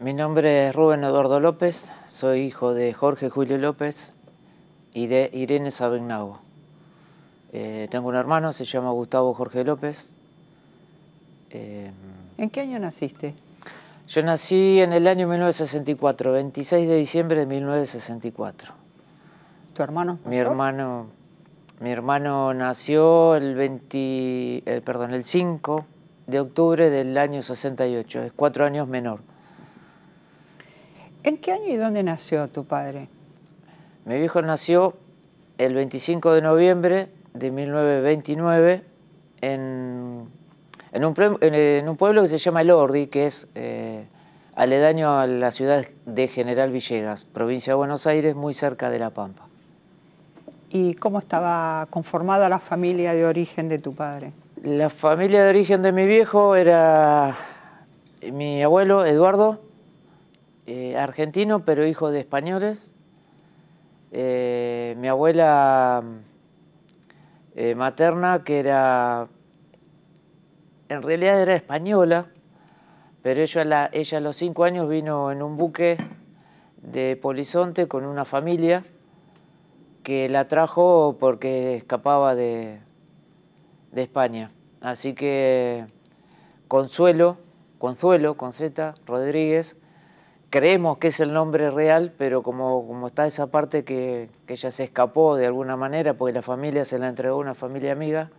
Mi nombre es Rubén Eduardo López, soy hijo de Jorge Julio López y de Irene Sabenago. Eh, tengo un hermano, se llama Gustavo Jorge López. Eh, ¿En qué año naciste? Yo nací en el año 1964, 26 de diciembre de 1964. ¿Tu hermano? Mi hermano, mi hermano nació el, eh, perdón, el 5 de octubre del año 68, es cuatro años menor. ¿En qué año y dónde nació tu padre? Mi viejo nació el 25 de noviembre de 1929 en, un, pueblo que se llama El Ordi, que es eh, aledaño a la ciudad de General Villegas, provincia de Buenos Aires, muy cerca de La Pampa. ¿Y cómo estaba conformada la familia de origen de tu padre? La familia de origen de mi viejo era mi abuelo Eduardo, eh, argentino, pero hijo de españoles. Eh, mi abuela eh, materna, que era, en realidad era española, pero ella, ella a los cinco años vino en un buque de Polizonte con una familia que la trajo porque escapaba de, de España. Así que Consuelo, Consuelo, con Z, Rodríguez, creemos que es el nombre real, pero como, como está esa parte que, que, ella se escapó de alguna manera, porque la familia se la entregó a una familia amiga,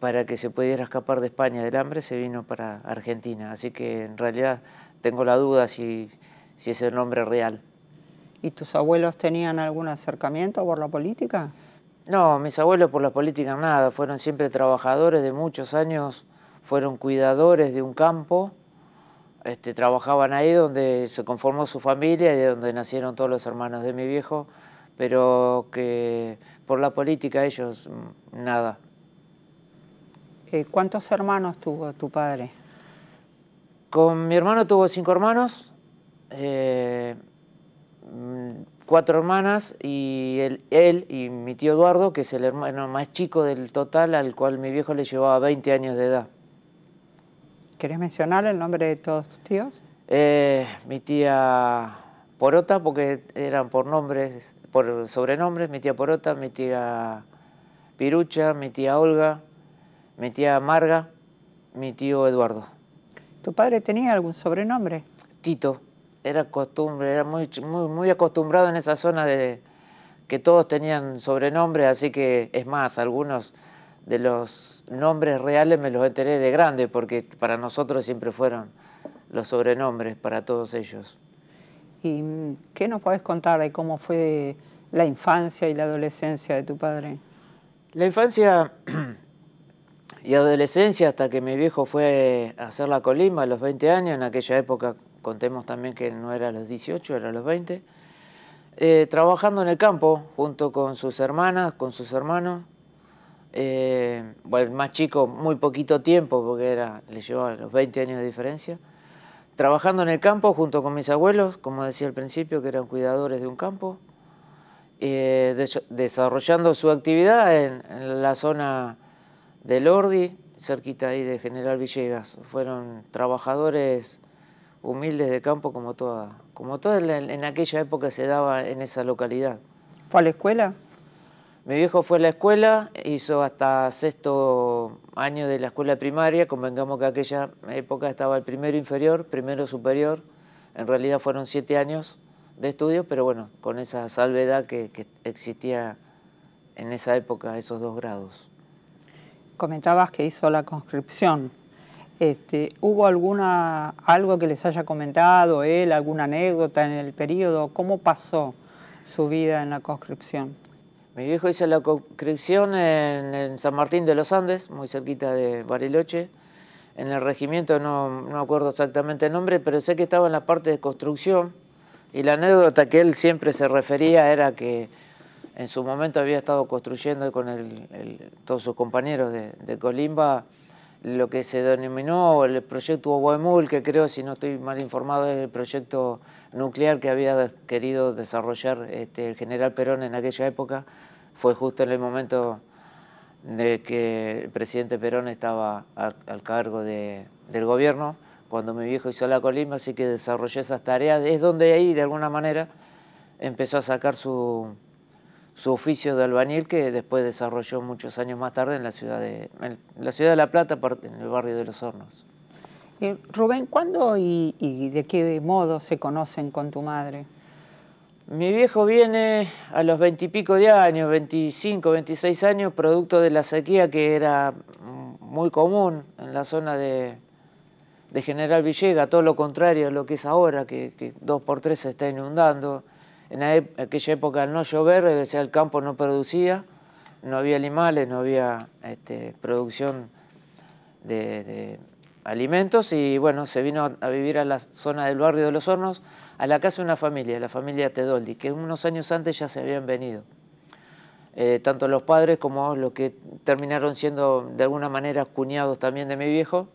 para que se pudiera escapar de España del hambre, se vino para Argentina. Así que en realidad tengo la duda si, si es el nombre real. ¿Y tus abuelos tenían algún acercamiento por la política? No, mis abuelos por la política nada, fueron siempre trabajadores de muchos años, fueron cuidadores de un campo este, trabajaban ahí donde se conformó su familia y donde nacieron todos los hermanos de mi viejo, pero que por la política ellos mm, nada. Eh, ¿Cuántos hermanos tuvo tu padre? Con mi hermano tuvo cinco hermanos, eh, mm, cuatro hermanas y él, él, y mi tío Eduardo, que es el hermano más chico del total, al cual mi viejo le llevaba 20 años de edad. ¿Querés mencionar el nombre de todos tus tíos? Eh, mi tía Porota, porque eran por nombres, por sobrenombres, mi tía Porota, mi tía Pirucha, mi tía Olga, mi tía Marga, mi tío Eduardo. ¿Tu padre tenía algún sobrenombre? Tito. Era costumbre, era muy, muy, muy acostumbrado en esa zona de que todos tenían sobrenombres, así que es más, algunos de los nombres reales me los enteré de grande, porque para nosotros siempre fueron los sobrenombres para todos ellos. ¿Y qué nos podés contar de cómo fue la infancia y la adolescencia de tu padre? La infancia y adolescencia hasta que mi viejo fue a hacer la colima a los 20 años, en aquella época contemos también que no era a los 18, era a los 20, eh, trabajando en el campo junto con sus hermanas, con sus hermanos, eh, bueno, el más chico muy poquito tiempo, porque era, le llevaba los 20 años de diferencia, trabajando en el campo junto con mis abuelos, como decía al principio, que eran cuidadores de un campo, eh, desarrollando su actividad en, la zona del Lordi cerquita ahí de General Villegas. Fueron trabajadores humildes de campo como toda, como toda en, en aquella época se daba en esa localidad. ¿Fue a la escuela? Mi viejo fue a la escuela, hizo hasta sexto año de la escuela primaria, convengamos que aquella época estaba el primero inferior, primero superior, en realidad fueron siete años de estudio, pero bueno, con esa salvedad que, que existía en esa época, esos dos grados. Comentabas que hizo la conscripción. Este, ¿Hubo alguna, algo que les haya comentado él, alguna anécdota en el periodo? ¿Cómo pasó su vida en la conscripción? Mi viejo hizo la conscripción en, San Martín de los Andes, muy cerquita de Bariloche, en el regimiento, no, no acuerdo exactamente el nombre, pero sé que estaba en la parte de construcción y la anécdota que él siempre se refería era que en su momento había estado construyendo con todos sus compañeros de, Colimba lo que se denominó el proyecto Oboemul, que creo, si no estoy mal informado, es el proyecto nuclear que había querido desarrollar este, el general Perón en aquella época fue justo en el momento de que el presidente Perón estaba al, cargo del gobierno, cuando mi viejo hizo la colima, así que desarrollé esas tareas. Es donde ahí, de alguna manera, empezó a sacar su, oficio de albañil que después desarrolló muchos años más tarde en la ciudad de, la ciudad de La Plata, en el barrio de Los Hornos. Eh, Rubén, ¿cuándo y, de qué modo se conocen con tu madre? Mi viejo viene a los veintipico de años, 25, 26 años, producto de la sequía que era muy común en la zona de, General Villega, todo lo contrario a lo que es ahora, que, dos por tres se está inundando. En aquella época al no llover, el campo no producía, no había animales, no había este, producción de alimentos y bueno, se vino a vivir a la zona del barrio de Los Hornos, a la casa de una familia, la familia Tedoldi, que unos años antes ya se habían venido. Eh, tanto los padres como los que terminaron siendo de alguna manera cuñados también de mi viejo.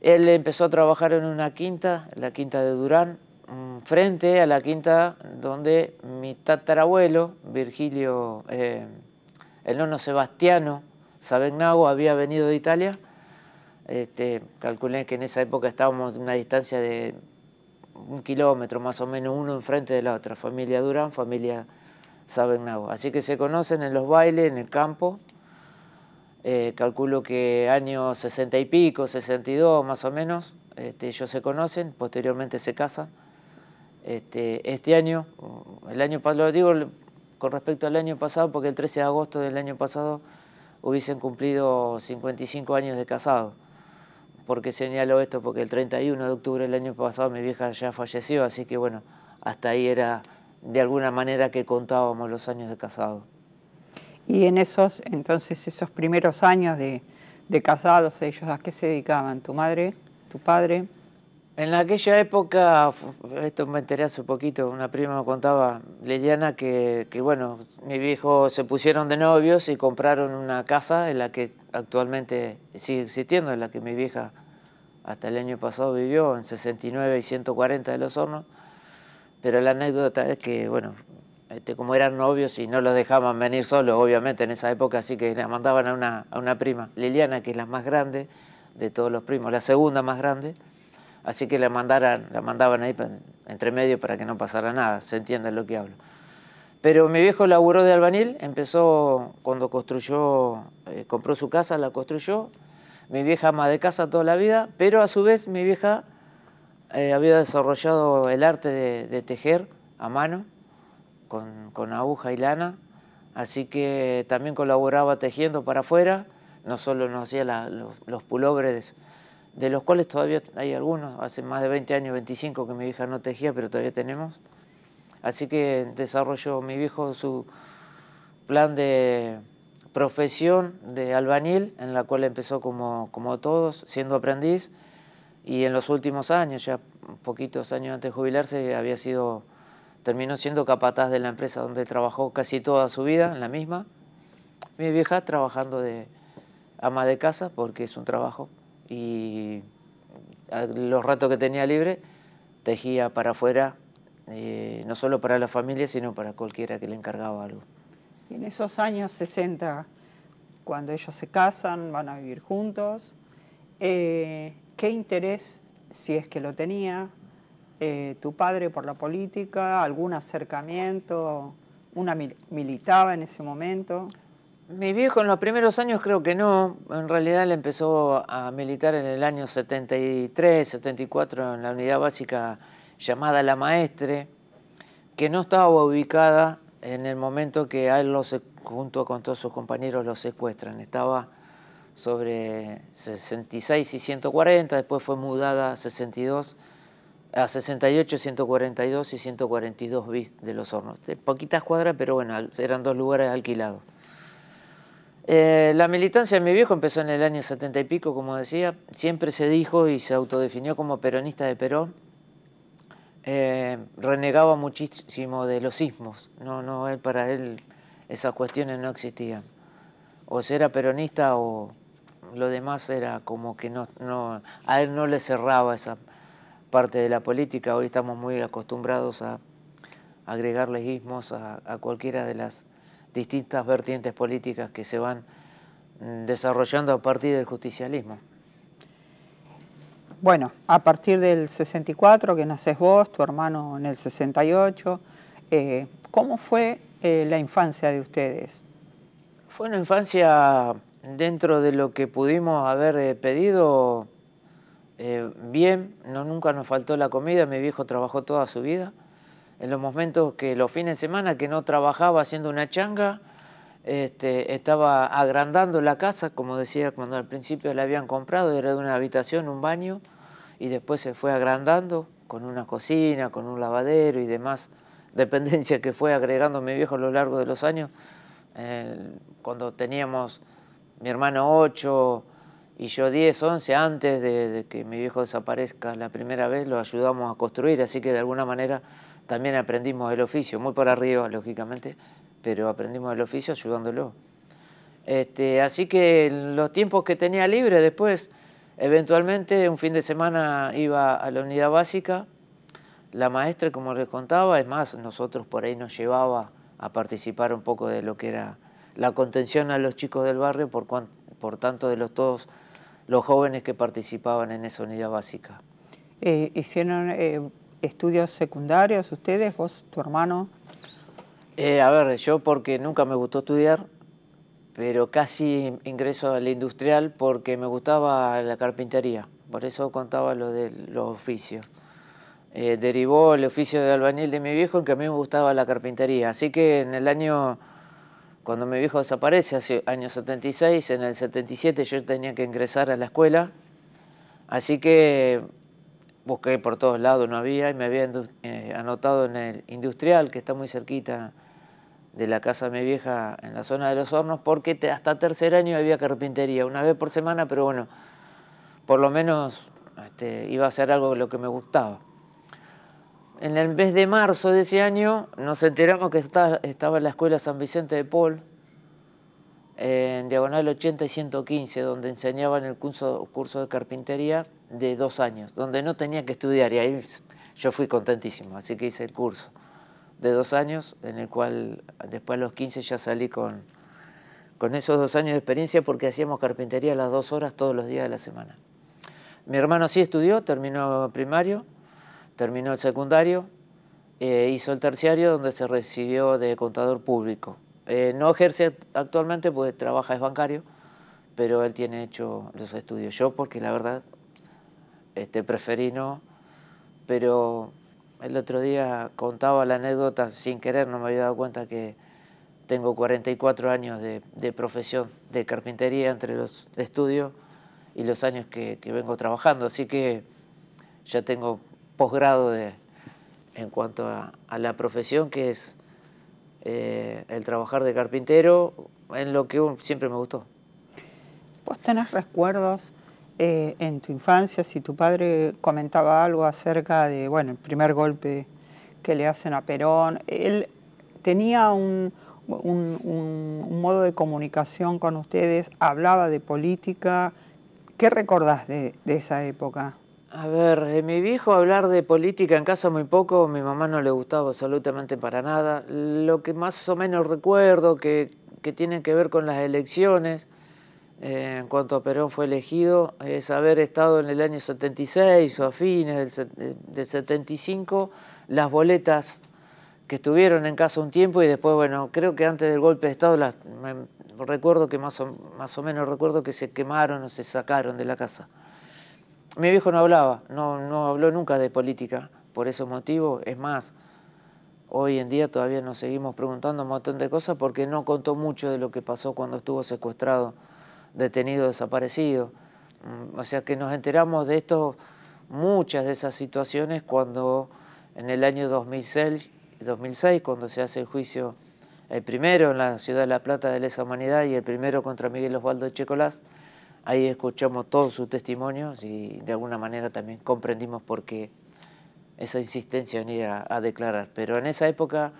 Él empezó a trabajar en una quinta, la quinta de Durán, mm, frente a la quinta donde mi tatarabuelo, Virgilio, eh, el nono Sebastiano Sabenago, había venido de Italia. Este, calculé que en esa época estábamos a una distancia de un kilómetro más o menos uno enfrente de la otra, familia Durán, familia Sabenau. Así que se conocen en los bailes, en el campo. Eh, calculo que años 60 y pico, 62 más o menos, este, ellos se conocen, posteriormente se casan. Este, este año, el año lo digo con respecto al año pasado, porque el 13 de agosto del año pasado hubiesen cumplido 55 años de casado porque qué señalo esto? Porque el 31 de octubre del año pasado mi vieja ya falleció, así que bueno, hasta ahí era de alguna manera que contábamos los años de casado. Y en esos, entonces, esos primeros años de, de casados, ellos, ¿a qué se dedicaban? ¿Tu madre? ¿Tu padre? En aquella época, esto me enteré hace poquito, una prima me contaba, Liliana, que, que bueno, mi viejo se pusieron de novios y compraron una casa en la que actualmente sigue existiendo, en la que mi vieja hasta el año pasado vivió, en 69 y 140 de los hornos, pero la anécdota es que, bueno, este, como eran novios y no los dejaban venir solos, obviamente, en esa época, así que la mandaban a una, prima, Liliana, que es la más grande de todos los primos, la segunda más grande, así que la, mandaran, la mandaban ahí entre medio para que no pasara nada, se entiende lo que hablo. Pero mi viejo laburó de albanil, empezó cuando construyó, eh, compró su casa, la construyó. Mi vieja ama de casa toda la vida, pero a su vez mi vieja eh, había desarrollado el arte de, tejer a mano, con, aguja y lana, así que también colaboraba tejiendo para afuera, no solo nos hacía los, los de los cuales todavía hay algunos, hace más de 20 años, 25 que mi vieja no tejía, pero todavía tenemos. Así que desarrolló mi viejo su plan de profesión de albañil, en la cual empezó como, como todos, siendo aprendiz, y en los últimos años, ya poquitos años antes de jubilarse, había sido, terminó siendo capataz de la empresa donde trabajó casi toda su vida, en la misma. Mi vieja trabajando de ama de casa, porque es un trabajo, y los ratos que tenía libre, tejía para afuera eh, no solo para la familia, sino para cualquiera que le encargaba algo. en esos años 60, cuando ellos se casan, van a vivir juntos, eh, ¿qué interés, si es que lo tenía, eh, tu padre por la política, algún acercamiento, una militaba en ese momento? Mi viejo en los primeros años creo que no, en realidad él empezó a militar en el año 73, 74 en la unidad básica llamada La Maestre, que no estaba ubicada en el momento que a él e, junto con todos sus compañeros lo secuestran. Estaba sobre 66 y 140, después fue mudada a 62 a 68, 142 y 142 bis de los hornos. poquitas cuadras, pero bueno, eran dos lugares alquilados. Eh, la militancia de mi viejo empezó en el año 70 y pico, como decía. Siempre se dijo y se autodefinió como peronista de Perón eh, renegaba muchísimo de los sismos. No, no, él para él esas cuestiones no existían. O si era peronista o lo demás era como que no, no, a él no le cerraba esa parte de la política. Hoy estamos muy acostumbrados a agregar ismos a, a cualquiera de las distintas vertientes políticas que se van mm, desarrollando a partir del justicialismo bueno, a partir del 64 que naces vos, tu hermano en el 68, eh, ¿cómo fue eh, la infancia de ustedes? Fue una infancia dentro de lo que pudimos haber eh, pedido bien, no, nunca nos faltó la comida, mi viejo trabajó toda su vida. En los momentos que los fines de semana que no trabajaba haciendo una changa, este, estaba agrandando la casa, como decía cuando al principio la habían comprado, era de una habitación, un baño, y después se fue agrandando con una cocina, con un lavadero y demás dependencias que fue agregando mi viejo a lo largo de los años. Eh, cuando teníamos mi hermano 8 y yo 10, 11, antes de que mi viejo desaparezca la primera vez, lo ayudamos a construir, así que de alguna manera también aprendimos el oficio, muy por arriba, lógicamente, pero aprendimos el oficio ayudándolo. Este, así que los tiempos que tenía libre después, eventualmente un fin de semana iba a la unidad básica, la maestra, como les contaba, es más, nosotros por ahí nos llevaba a participar un poco de lo que era la contención a los chicos del barrio, por, por tanto de los todos los jóvenes que participaban en esa unidad básica. Eh, ¿Hicieron eh, estudios secundarios ustedes, vos, tu hermano? Eh, a ver, yo porque nunca me gustó estudiar, pero casi ingreso al industrial porque me gustaba la carpintería, por eso contaba lo de los oficios. Eh, derivó el oficio de albañil de mi viejo en que a mí me gustaba la carpintería, así que en el año, cuando mi viejo desaparece, hace año 76, en el 77 yo tenía que ingresar a la escuela, así que busqué por todos lados, no había, y me había eh, anotado en el industrial, que está muy cerquita de la casa de mi vieja en la zona de los hornos, porque hasta tercer año había carpintería, una vez por semana, pero bueno, por lo menos este, iba a ser algo de lo que me gustaba. En el mes de marzo de ese año nos enteramos que estaba en la escuela San Vicente de Paul, en diagonal 80 y 115, donde enseñaban el curso, curso de carpintería de dos años, donde no tenía que estudiar, y ahí yo fui contentísimo, así que hice el curso de dos años, en el cual después a los 15 ya salí con, con esos dos años de experiencia porque hacíamos carpintería a las dos horas todos los días de la semana. Mi hermano sí estudió, terminó primario, terminó el secundario, eh, hizo el terciario donde se recibió de contador público. Eh, no ejerce actualmente porque trabaja, es bancario, pero él tiene hecho los estudios. Yo porque la verdad este, preferí no, pero el otro día contaba la anécdota sin querer, no me había dado cuenta que tengo 44 años de, profesión de carpintería entre los estudios y los años que, vengo trabajando, así que ya tengo posgrado en cuanto a, la profesión, que es eh, el trabajar de carpintero, en lo que siempre me gustó. ¿Vos tenés recuerdos eh, en tu infancia, si tu padre comentaba algo acerca de, bueno, el primer golpe que le hacen a Perón, él tenía un, modo de comunicación con ustedes, hablaba de política. ¿Qué recordás de, esa época? A ver, eh, mi viejo hablar de política en casa muy poco, mi mamá no le gustaba absolutamente para nada. Lo que más o menos recuerdo que tiene que ver con las elecciones, en cuanto a Perón fue elegido, es haber estado en el año 76 o a fines del, 75 eh, las boletas que estuvieron en casa un tiempo y después, bueno, creo que antes del golpe de Estado, las, recuerdo que más o, más o menos recuerdo que se quemaron o se sacaron de la casa. Mi viejo no hablaba, no, no habló nunca de política, por ese motivos, es más, hoy en día todavía nos seguimos preguntando un montón de cosas porque no contó mucho de lo que pasó cuando estuvo secuestrado detenido desaparecido. Mm, o sea que nos enteramos de esto, muchas de esas situaciones cuando en el año 2006, cuando se hace el juicio, el primero en la ciudad de La Plata de lesa humanidad y el primero contra Miguel Osvaldo Checolás, ahí escuchamos todos sus testimonios y de alguna manera también comprendimos por qué esa insistencia en ir a declarar. Pero en esa época,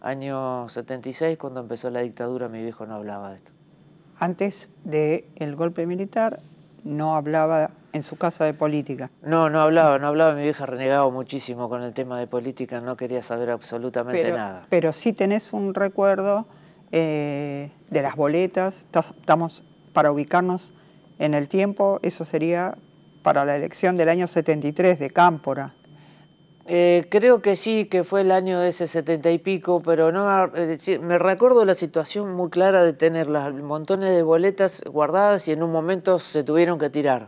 año 76, cuando empezó la dictadura, mi viejo no hablaba de esto antes del golpe militar no hablaba en su casa de política. No, no hablaba, no hablaba. Mi vieja renegaba muchísimo con el tema de política, no quería saber absolutamente nada. Pero sí tenés un recuerdo eh, de las boletas, estamos para ubicarnos en el tiempo, eso sería para la elección del año 73 de Cámpora. Eh, creo que sí, que fue el año de ese setenta y pico, pero no me recuerdo la situación muy clara de tener las, montones de boletas guardadas y en un momento se tuvieron que tirar.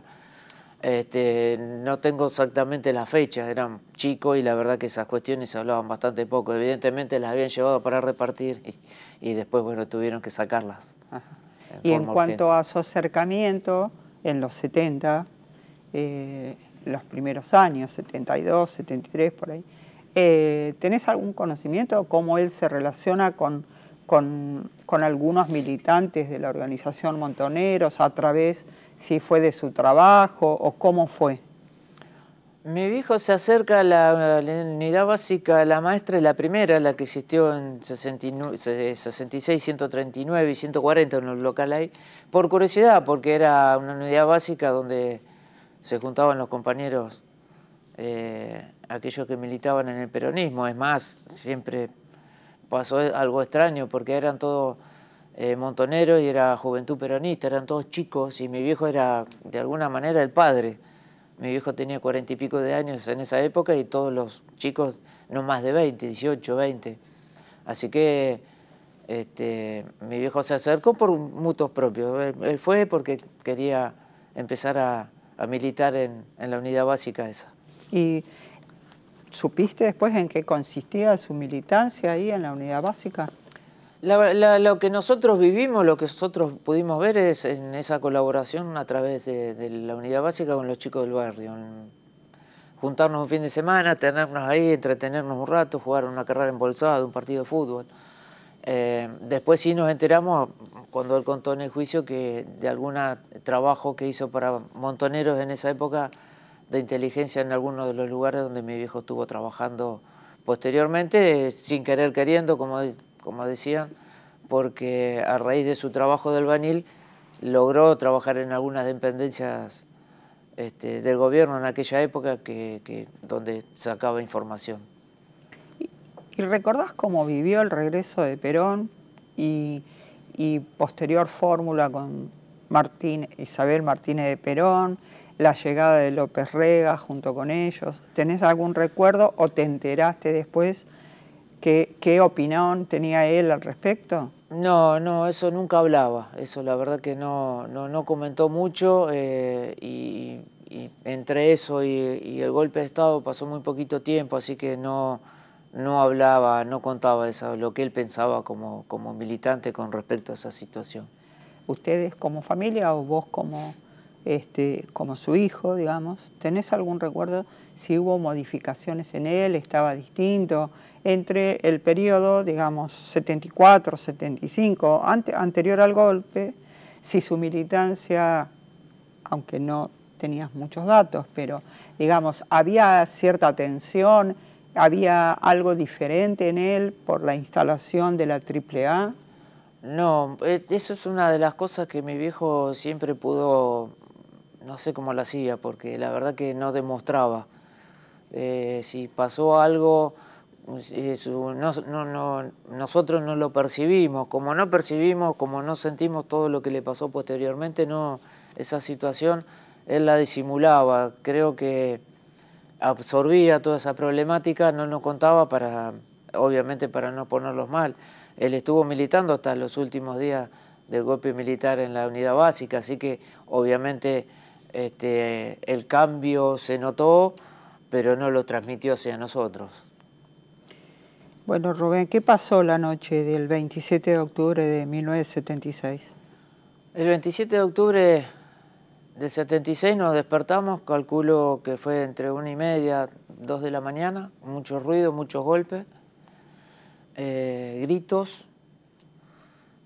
Este, no tengo exactamente la fecha, eran chicos y la verdad que esas cuestiones se hablaban bastante poco. Evidentemente las habían llevado para repartir y, después bueno tuvieron que sacarlas. Eh, y en cuanto a su acercamiento, en los setenta... Eh, los primeros años, 72, 73, por ahí. Eh, ¿Tenés algún conocimiento de cómo él se relaciona con, con, con, algunos militantes de la organización Montoneros a través, si fue de su trabajo o cómo fue? Mi viejo se acerca a la, unidad básica, la maestra es la primera, la que existió en 66, 139 y 140 en el local ahí, por curiosidad, porque era una unidad básica donde se juntaban los compañeros, eh, aquellos que militaban en el peronismo. Es más, siempre pasó algo extraño porque eran todos eh, montoneros y era juventud peronista, eran todos chicos y mi viejo era de alguna manera el padre. Mi viejo tenía cuarenta y pico de años en esa época y todos los chicos no más de 20, 18, 20. Así que este, mi viejo se acercó por mutos propios. él fue porque quería empezar a, a militar en, la unidad básica esa. ¿Y supiste después en qué consistía su militancia ahí en la unidad básica? lo que nosotros vivimos, lo que nosotros pudimos ver es en esa colaboración a través de, la unidad básica con los chicos del barrio. juntarnos un fin de semana, tenernos ahí, entretenernos un rato, jugar una carrera embolsada, un partido de fútbol. Eh, después sí nos enteramos, cuando él contó en el juicio, que de algún trabajo que hizo para montoneros en esa época de inteligencia en algunos de los lugares donde mi viejo estuvo trabajando posteriormente, sin querer queriendo, como, como decían, porque a raíz de su trabajo de Banil logró trabajar en algunas dependencias este, del gobierno en aquella época que, donde sacaba información. ¿Y recordás cómo vivió el regreso de Perón y, posterior fórmula con Martín, Isabel Martínez de Perón, la llegada de López Rega junto con ellos? ¿Tenés algún recuerdo o te enteraste después qué opinión tenía él al respecto? No, no, eso nunca hablaba, eso la verdad que no, no, comentó mucho eh, y, entre eso y el golpe de Estado pasó muy poquito tiempo, así que no no hablaba, no contaba eso, lo que él pensaba como, militante con respecto a esa situación. ¿Ustedes como familia o vos como, este, como su hijo, digamos, tenés algún recuerdo si hubo modificaciones en él, estaba distinto, entre el periodo, digamos, 74, 75, anterior al golpe, si su militancia, aunque no tenías muchos datos, pero digamos, había cierta tensión, ¿Había algo diferente en él por la instalación de la AAA? No, eh, eso es una de las cosas que mi viejo siempre pudo, no sé cómo lo hacía, porque la verdad que no demostraba. Eh, si pasó algo, eh, nosotros no lo percibimos. Como no percibimos, como no sentimos todo lo que le pasó posteriormente, no, esa situación él la disimulaba. Creo que absorbía toda esa problemática, no nos contaba para, obviamente para no ponerlos mal. Él estuvo militando hasta los últimos días del golpe militar en la unidad básica, así que obviamente este, el cambio se notó, pero no lo transmitió hacia nosotros. Bueno, Rubén, ¿qué pasó la noche del 27 de octubre de 1976? El 27 de octubre de 76 nos despertamos, calculo que fue entre una y media, dos de la mañana, mucho ruido, muchos golpes, eh, gritos.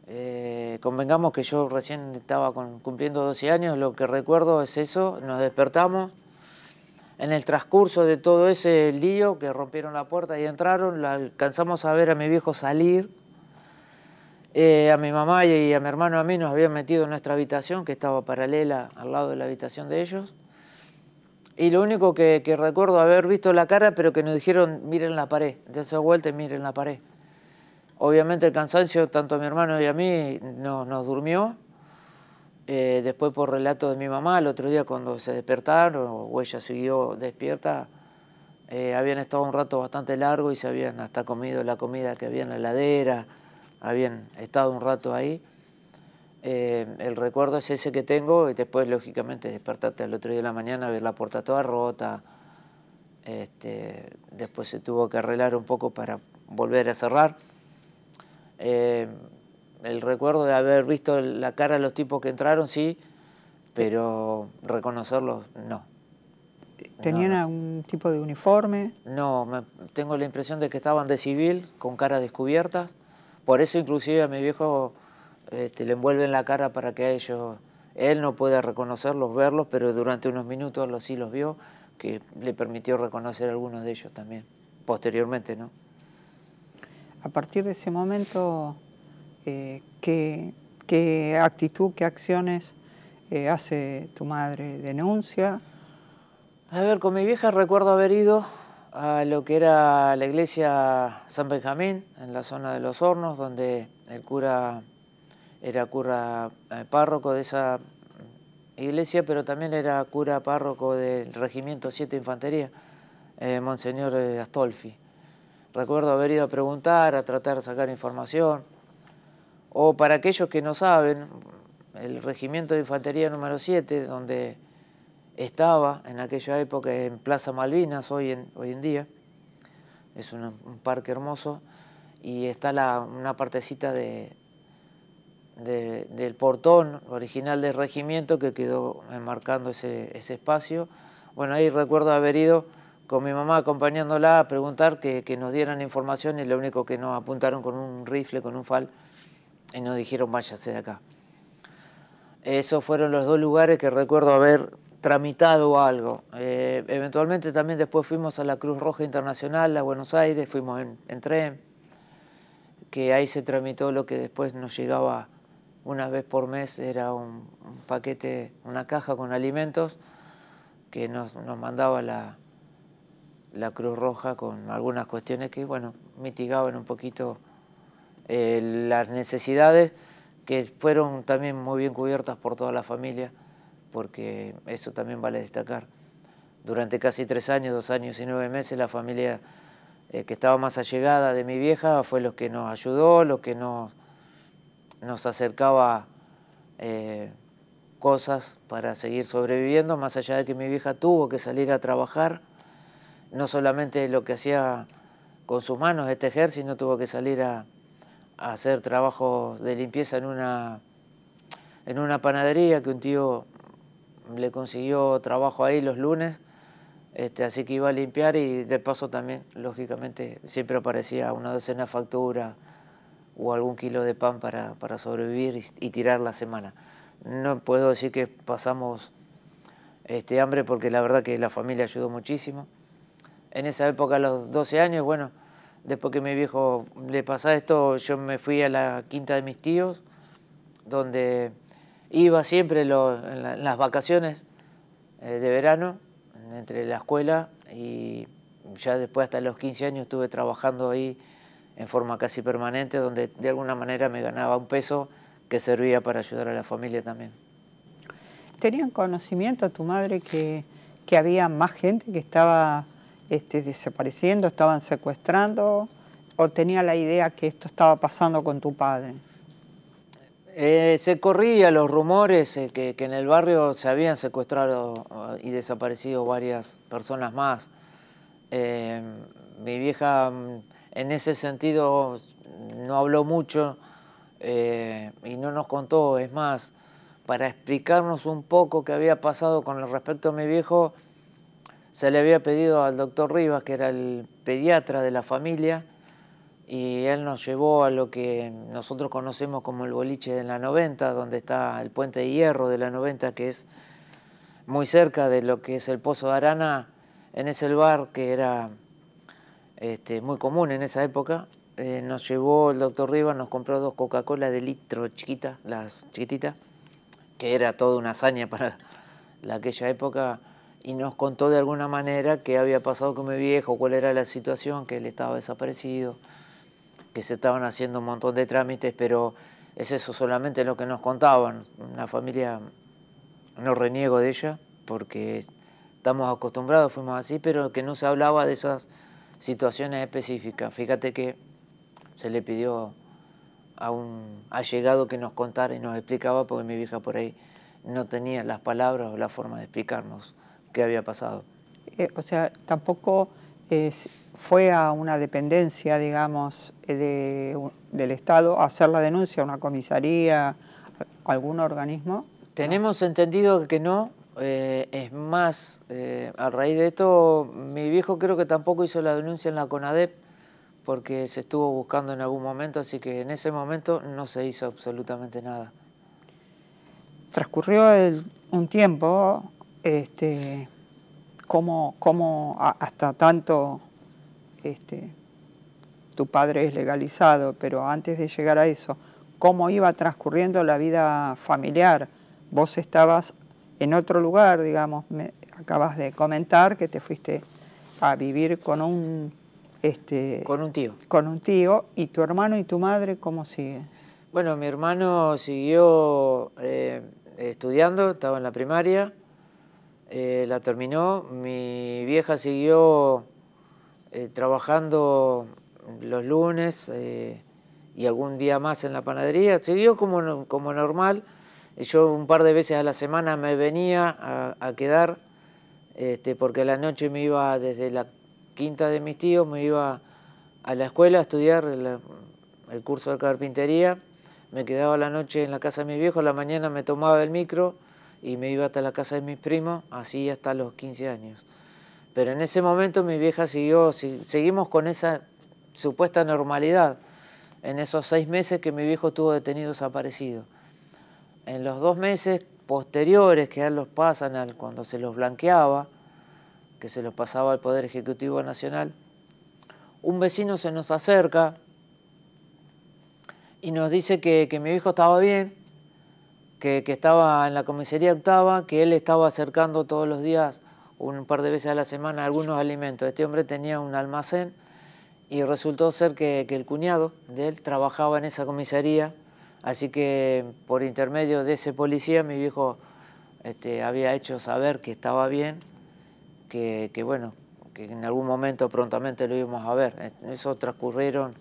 Eh, convengamos que yo recién estaba cumpliendo 12 años, lo que recuerdo es eso, nos despertamos. En el transcurso de todo ese lío que rompieron la puerta y entraron, alcanzamos a ver a mi viejo salir, eh, a mi mamá y a mi hermano a mí nos habían metido en nuestra habitación, que estaba paralela al lado de la habitación de ellos. Y lo único que, recuerdo haber visto la cara, pero que nos dijeron, miren la pared, de esa vuelta y miren la pared. Obviamente el cansancio, tanto a mi hermano y a mí, no, nos durmió. Eh, después por relato de mi mamá, el otro día cuando se despertaron, o ella siguió despierta, eh, habían estado un rato bastante largo y se habían hasta comido la comida que había en la heladera habían estado un rato ahí. Eh, el recuerdo es ese que tengo y después, lógicamente, despertarte al otro día de la mañana, ver la puerta toda rota. Este, después se tuvo que arreglar un poco para volver a cerrar. Eh, el recuerdo de haber visto la cara de los tipos que entraron, sí, pero reconocerlos, no. ¿Tenían algún tipo de uniforme? No, tengo la impresión de que estaban de civil, con caras descubiertas. Por eso inclusive a mi viejo este, le envuelven la cara para que a ellos, él no pueda reconocerlos, verlos, pero durante unos minutos los sí los vio, que le permitió reconocer a algunos de ellos también, posteriormente, ¿no? A partir de ese momento, eh, ¿qué, actitud, qué acciones eh, hace tu madre? ¿Denuncia? A ver, con mi vieja recuerdo haber ido a lo que era la iglesia San Benjamín, en la zona de Los Hornos, donde el cura era cura eh, párroco de esa iglesia, pero también era cura párroco del Regimiento 7 de Infantería, eh, Monseñor eh, Astolfi. Recuerdo haber ido a preguntar, a tratar de sacar información, o para aquellos que no saben, el Regimiento de Infantería número 7, donde estaba en aquella época en Plaza Malvinas, hoy en, hoy en día. Es un, parque hermoso y está una partecita de, del portón original del regimiento que quedó enmarcando ese, espacio. Bueno, ahí recuerdo haber ido con mi mamá acompañándola a preguntar que, que, nos dieran información y lo único que nos apuntaron con un rifle, con un fal, y nos dijeron váyase de acá. Esos fueron los dos lugares que recuerdo haber tramitado algo. Eh, eventualmente también después fuimos a la Cruz Roja Internacional, a Buenos Aires, fuimos en, tren, que ahí se tramitó lo que después nos llegaba una vez por mes, era un, paquete, una caja con alimentos que nos, mandaba la, Cruz Roja con algunas cuestiones que, bueno, mitigaban un poquito eh, las necesidades que fueron también muy bien cubiertas por toda la familia porque eso también vale destacar. Durante casi tres años, dos años y nueve meses, la familia eh, que estaba más allegada de mi vieja fue los que nos ayudó, los que nos, nos acercaba eh, cosas para seguir sobreviviendo, más allá de que mi vieja tuvo que salir a trabajar, no solamente lo que hacía con sus manos este tejer, sino tuvo que salir a, hacer trabajos de limpieza en en una panadería que un tío le consiguió trabajo ahí los lunes, este, así que iba a limpiar y de paso también, lógicamente, siempre aparecía una docena de factura o algún kilo de pan para, para sobrevivir y, tirar la semana. No puedo decir que pasamos este, hambre porque la verdad que la familia ayudó muchísimo. En esa época, a los 12 años, bueno, después que mi viejo le pasaba esto, yo me fui a la quinta de mis tíos, donde Iba siempre en, las vacaciones eh, de verano, entre la escuela y ya después hasta los 15 años estuve trabajando ahí en forma casi permanente, donde de alguna manera me ganaba un peso que servía para ayudar a la familia también. ¿Tenían conocimiento tu madre que, había más gente que estaba este, desapareciendo, estaban secuestrando? ¿O tenía la idea que esto estaba pasando con tu padre? Eh, se corrían los rumores eh, que, en el barrio se habían secuestrado eh, y desaparecido varias personas más. mi vieja mm, en ese sentido no habló mucho y no nos contó, es más, para explicarnos un poco qué había pasado con respecto a mi viejo, se le había pedido al doctor Rivas, que era el pediatra de la familia, y él nos llevó a lo que nosotros conocemos como el boliche de la 90, donde está el puente de hierro de la 90, que es muy cerca de lo que es el Pozo de Arana, en ese bar que era este, muy común en esa época. Eh, nos llevó el doctor Rivas, nos compró dos Coca-Cola de litro chiquita, las chiquititas, que era toda una hazaña para aquella época, y nos contó de alguna manera qué había pasado con mi viejo, cuál era la situación, que él estaba desaparecido que se estaban haciendo un montón de trámites, pero es eso solamente lo que nos contaban. La familia, no reniego de ella, porque estamos acostumbrados, fuimos así, pero que no se hablaba de esas situaciones específicas. Fíjate que se le pidió a un allegado que nos contara y nos explicaba, porque mi vieja por ahí no tenía las palabras o la forma de explicarnos qué había pasado. Eh, o sea, tampoco... Es fue a una dependencia, digamos, eh, del Estado a hacer la denuncia, a una comisaría, algún organismo? Tenemos entendido que no. Eh, es más, eh, a raíz de esto, mi viejo creo que tampoco hizo la denuncia en la CONADEP porque se estuvo buscando en algún momento, así que en ese momento no se hizo absolutamente nada. Transcurrió un tiempo, este, como, cómo hasta tanto este, tu padre es legalizado, pero antes de llegar a eso, cómo iba transcurriendo la vida familiar. Vos estabas en otro lugar, digamos, acabas de comentar que te fuiste a vivir con un este con un tío. Con un tío y tu hermano y tu madre cómo sigue? Bueno, mi hermano siguió eh, estudiando, estaba en la primaria, eh, la terminó, mi vieja siguió eh, trabajando los lunes eh, y algún día más en la panadería. Siguió como, como normal. Yo un par de veces a la semana me venía a, quedar, este, porque a la noche me iba desde la quinta de mis tíos, me iba a la escuela a estudiar el, curso de carpintería. Me quedaba la noche en la casa de mis viejos, la mañana me tomaba el micro y me iba hasta la casa de mis primos, así hasta los 15 años. Pero en ese momento mi vieja siguió, seguimos con esa supuesta normalidad en esos seis meses que mi viejo estuvo detenido desaparecido. En los dos meses posteriores que él los pasan, al, cuando se los blanqueaba, que se los pasaba al Poder Ejecutivo Nacional, un vecino se nos acerca y nos dice que, mi viejo estaba bien, que, que, estaba en la comisaría octava, que él estaba acercando todos los días un par de veces a la semana algunos alimentos. Este hombre tenía un almacén y resultó ser que, el cuñado de él trabajaba en esa comisaría, así que por intermedio de ese policía mi viejo este, había hecho saber que estaba bien, que, bueno, que en algún momento prontamente lo íbamos a ver. Eso transcurrieron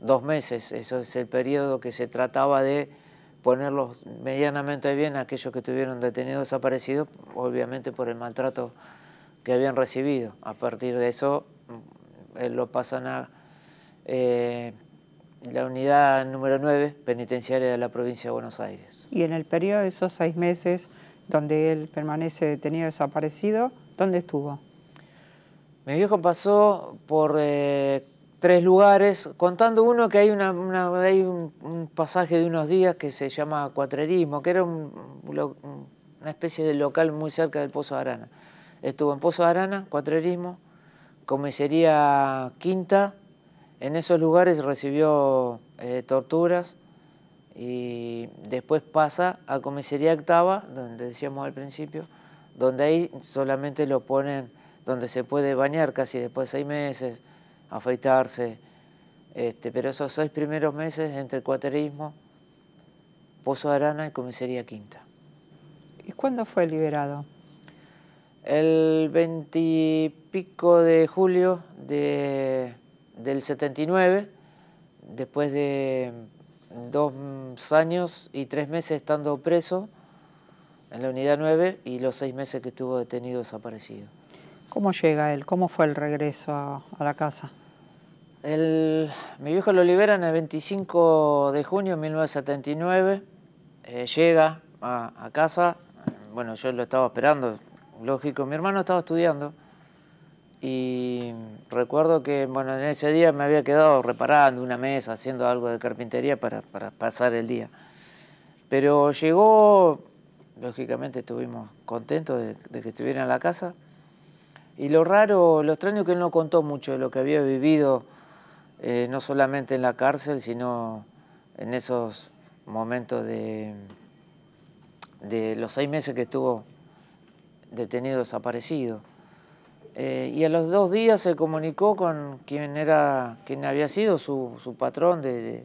dos meses, eso es el periodo que se trataba de ponerlos medianamente bien a aquellos que estuvieron detenidos desaparecidos, obviamente por el maltrato que habían recibido. A partir de eso mm, eh, lo pasan a eh, la unidad número 9, penitenciaria de la provincia de Buenos Aires. Y en el periodo de esos seis meses donde él permanece detenido desaparecido, ¿dónde estuvo? Mi viejo pasó por eh, tres lugares, contando uno que hay, un, pasaje de unos días que se llama Cuatrerismo, que era una especie de local muy cerca del Pozo de Arana. Estuvo en Pozo de Arana, Cuatrerismo, comisaría Quinta, en esos lugares recibió eh, torturas y después pasa a comisaría octava, donde decíamos al principio, donde ahí solamente lo ponen, donde se puede bañar casi después de seis meses, afeitarse, este, pero esos seis primeros meses entre cuaterismo, Pozo de Arana y Comisaría Quinta. ¿Y cuándo fue liberado? El veintipico de julio de, del 79, después de dos años y tres meses estando preso en la unidad 9 y los seis meses que estuvo detenido desaparecido. ¿Cómo llega él? ¿Cómo fue el regreso a la casa? mi viejo lo liberan el 25 de junio de 1979, eh, llega a, casa, bueno, yo lo estaba esperando, lógico, mi hermano estaba estudiando y recuerdo que, bueno, en ese día me había quedado reparando una mesa, haciendo algo de carpintería para, pasar el día. Pero llegó, lógicamente estuvimos contentos de, de que estuviera en la casa y lo raro, lo extraño que él no contó mucho de lo que había vivido eh, no solamente en la cárcel, sino en esos momentos de, de los seis meses que estuvo detenido desaparecido. Eh, y a los dos días se comunicó con quien era quien había sido su, patrón de, de,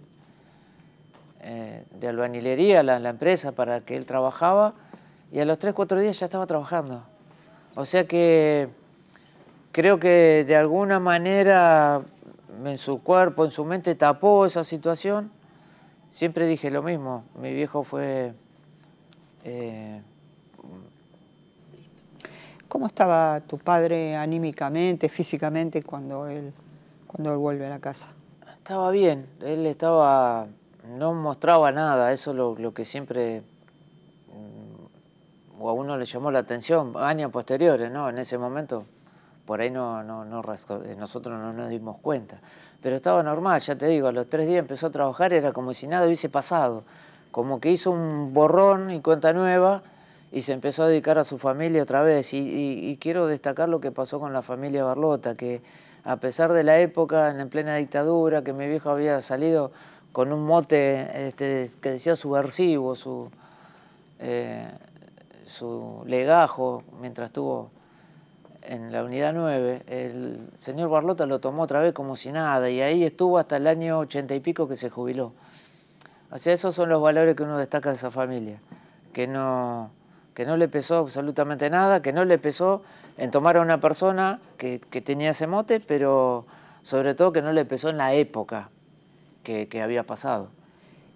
eh, albanilería, la, la, empresa para que él trabajaba, y a los tres, cuatro días ya estaba trabajando. O sea que creo que de alguna manera en su cuerpo, en su mente tapó esa situación. Siempre dije lo mismo, mi viejo fue... Eh, ¿Cómo estaba tu padre anímicamente, físicamente, cuando él, cuando él vuelve a la casa? Estaba bien, él estaba... no mostraba nada, eso lo, lo que siempre... Mm, o a uno le llamó la atención, años posteriores, ¿no? En ese momento por ahí no, no, eh, nosotros no nos dimos cuenta. Pero estaba normal, ya te digo, a los tres días empezó a trabajar, era como si nada hubiese pasado, como que hizo un borrón y cuenta nueva y se empezó a dedicar a su familia otra vez. Y, quiero destacar lo que pasó con la familia Barlota, que a pesar de la época, en plena dictadura, que mi viejo había salido con un mote este, que decía subversivo, su, eh, su legajo, mientras tuvo en la unidad 9, el señor Barlota lo tomó otra vez como si nada y ahí estuvo hasta el año 80 y pico que se jubiló. O sea, esos son los valores que uno destaca de esa familia, que no, que no le pesó absolutamente nada, que no le pesó en tomar a una persona que, que tenía ese mote, pero sobre todo que no le pesó en la época que, que había pasado.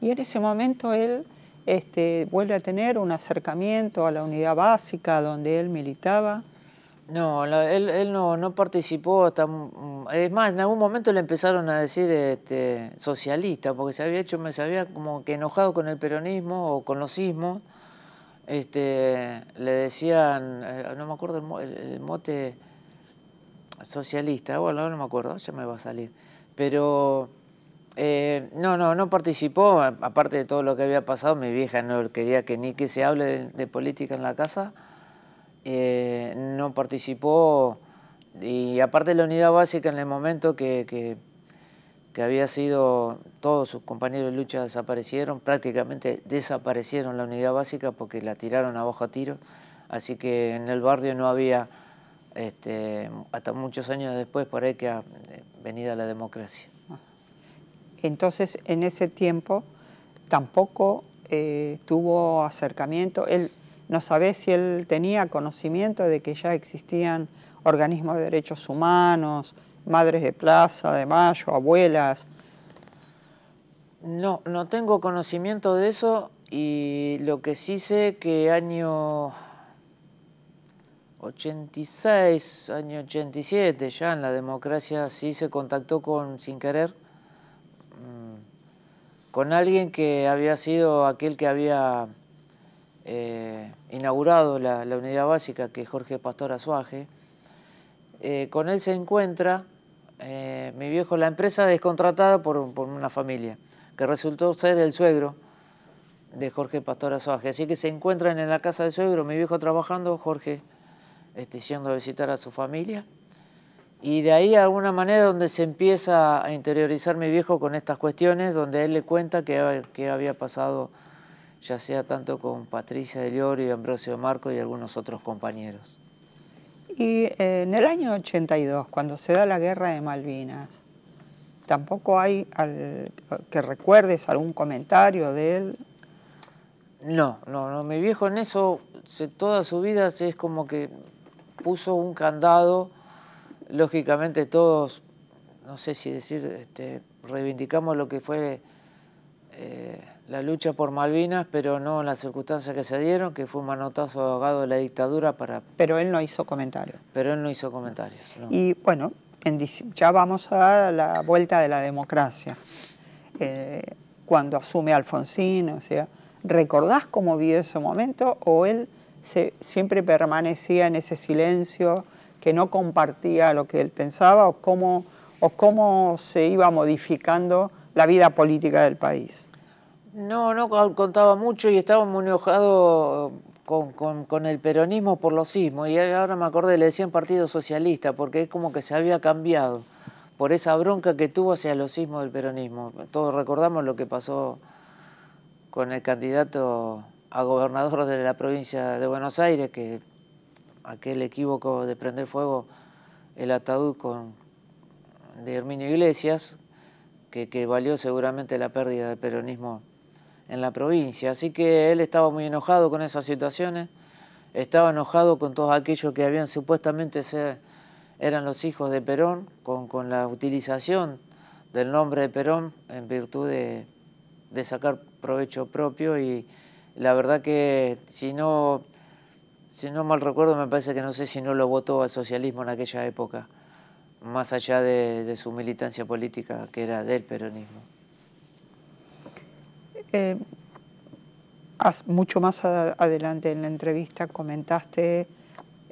Y en ese momento él este, vuelve a tener un acercamiento a la unidad básica donde él militaba no, él, no, participó. Hasta, mm, es más, en algún momento le empezaron a decir este, socialista, porque se había hecho, me había como que enojado con el peronismo o con los sismos. Este, le decían, eh, no me acuerdo el, mote socialista, bueno, no me acuerdo, ya me va a salir. Pero eh, no, no, no participó, aparte de todo lo que había pasado, mi vieja no quería que ni que se hable de política en la casa. Eh, no participó y aparte la unidad básica en el momento que, que, había sido, todos sus compañeros de lucha desaparecieron, prácticamente desaparecieron la unidad básica porque la tiraron abajo a tiro, así que en el barrio no había, este, hasta muchos años después por ahí que ha eh, venido la democracia. Entonces en ese tiempo tampoco eh, tuvo acercamiento, no sabés si él tenía conocimiento de que ya existían organismos de derechos humanos, madres de plaza, de mayo, abuelas. No, no tengo conocimiento de eso y lo que sí sé que año 86, año 87, ya en la democracia sí se contactó con, sin querer, mm, con alguien que había sido aquel que había eh, inaugurado la, unidad básica que Jorge Pastor Azuaje. Eh, con él se encuentra eh, mi viejo, la empresa descontratada por, una familia, que resultó ser el suegro de Jorge Pastor Azuaje. Así que se encuentran en la casa del suegro, mi viejo trabajando, Jorge este, yendo a visitar a su familia. Y de ahí, de alguna manera, donde se empieza a interiorizar mi viejo con estas cuestiones, donde él le cuenta que, que había pasado ya sea tanto con Patricia de y Ambrosio Marco y algunos otros compañeros. Y eh, en el año 82, cuando se da la guerra de Malvinas, tampoco hay que recuerdes algún comentario de él. No, no, no, mi viejo en eso toda su vida es como que puso un candado, lógicamente todos, no sé si decir, este, reivindicamos lo que fue eh, la lucha por Malvinas, pero no en las circunstancias que se dieron, que fue un manotazo ahogado de la dictadura para... Pero él no hizo comentarios. Pero él no hizo comentarios. Y bueno, ya vamos a la vuelta de la democracia, eh, cuando asume Alfonsín, o sea, ¿recordás cómo vivió ese momento o él se, siempre permanecía en ese silencio que no compartía lo que él pensaba o cómo, o cómo se iba modificando la vida política del país? No, no contaba mucho y estaba muy enojado con, el peronismo por los sismos. Y ahora me acordé, le decían Partido Socialista, porque es como que se había cambiado por esa bronca que tuvo hacia los sismos del peronismo. Todos recordamos lo que pasó con el candidato a gobernador de la provincia de Buenos Aires, que aquel equívoco de prender fuego el ataúd con, de Herminio Iglesias, que valió seguramente la pérdida del peronismo en la provincia. Así que él estaba muy enojado con esas situaciones, estaba enojado con todos aquellos que habían supuestamente ser, eran los hijos de Perón, con, la utilización del nombre de Perón en virtud de, sacar provecho propio y la verdad que si no, si no mal recuerdo me parece que no sé si no lo votó al socialismo en aquella época, más allá de su militancia política que era del peronismo. Eh, mucho más adelante en la entrevista comentaste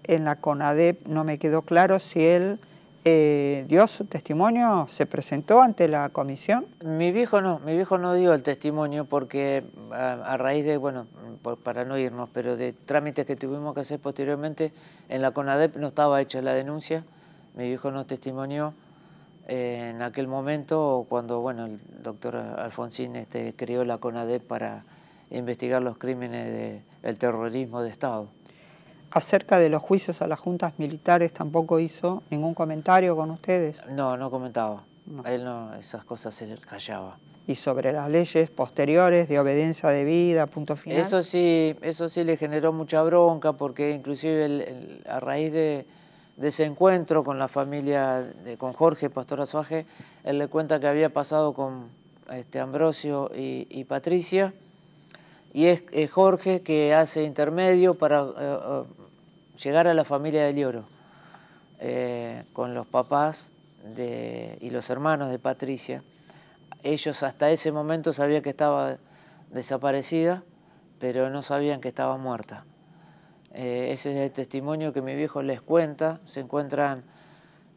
en la CONADEP, no me quedó claro si él eh, dio su testimonio, se presentó ante la comisión. Mi viejo no, mi viejo no dio el testimonio porque a, raíz de, bueno, para no irnos, pero de trámites que tuvimos que hacer posteriormente, en la CONADEP no estaba hecha la denuncia, mi viejo no testimonió en aquel momento, cuando bueno, el doctor Alfonsín este, creó la CONADEP para investigar los crímenes del el terrorismo de Estado. Acerca de los juicios a las juntas militares tampoco hizo ningún comentario con ustedes. No, no comentaba. Él no, esas cosas se callaba. ¿Y sobre las leyes posteriores de obediencia debida, punto final? Eso sí, eso sí le generó mucha bronca porque inclusive a raíz de de ese encuentro con la familia, con Jorge Pastor Azuaje, él le cuenta que había pasado con este, Ambrosio y, Patricia, y es, Jorge que hace intermedio para eh, eh, llegar a la familia de Lioro, eh, con los papás y los hermanos de Patricia. Ellos hasta ese momento sabían que estaba desaparecida, pero no sabían que estaba muerta. Eh, ese es el testimonio que mi viejo les cuenta. Se encuentran,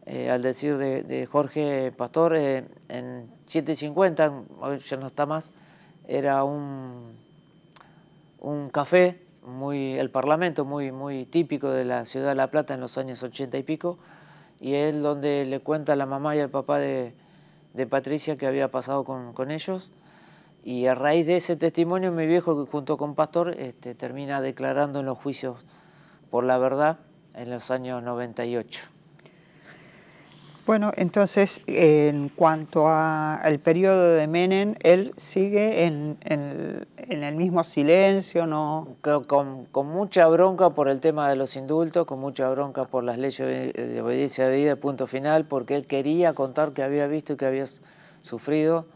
eh, al decir de, Jorge Pastor, eh, en 750, hoy ya no está más, era un, café, muy, el Parlamento, muy, muy típico de la ciudad de La Plata en los años 80 y pico, y es donde le cuenta a la mamá y al papá de, Patricia que había pasado con, con ellos. Y a raíz de ese testimonio, mi viejo, junto con Pastor, este, termina declarando en los juicios por la verdad en los años 98. Bueno, entonces, en cuanto al periodo de Menem, él sigue en, el mismo silencio, ¿no? Con, con, mucha bronca por el tema de los indultos, con mucha bronca por las leyes de obediencia de vida, punto final, porque él quería contar que había visto y que había sufrido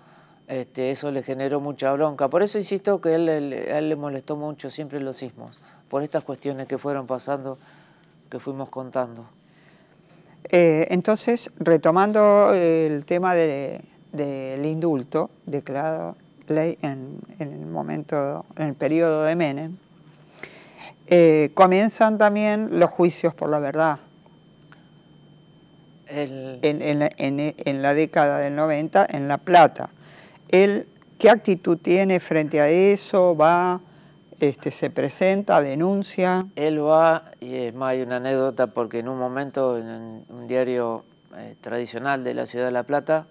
este, eso le generó mucha bronca. Por eso insisto que él, él le molestó mucho siempre los sismos, por estas cuestiones que fueron pasando, que fuimos contando. Eh, entonces, retomando el tema del indulto declarado ley en, el momento, en el periodo de Menem, eh, comienzan también los juicios por la verdad. En, en la década del 90 en La Plata él qué actitud tiene frente a eso, va, este, se presenta, denuncia. Él va, y es más, hay una anécdota porque en un momento, en un diario eh, tradicional de la ciudad de La Plata,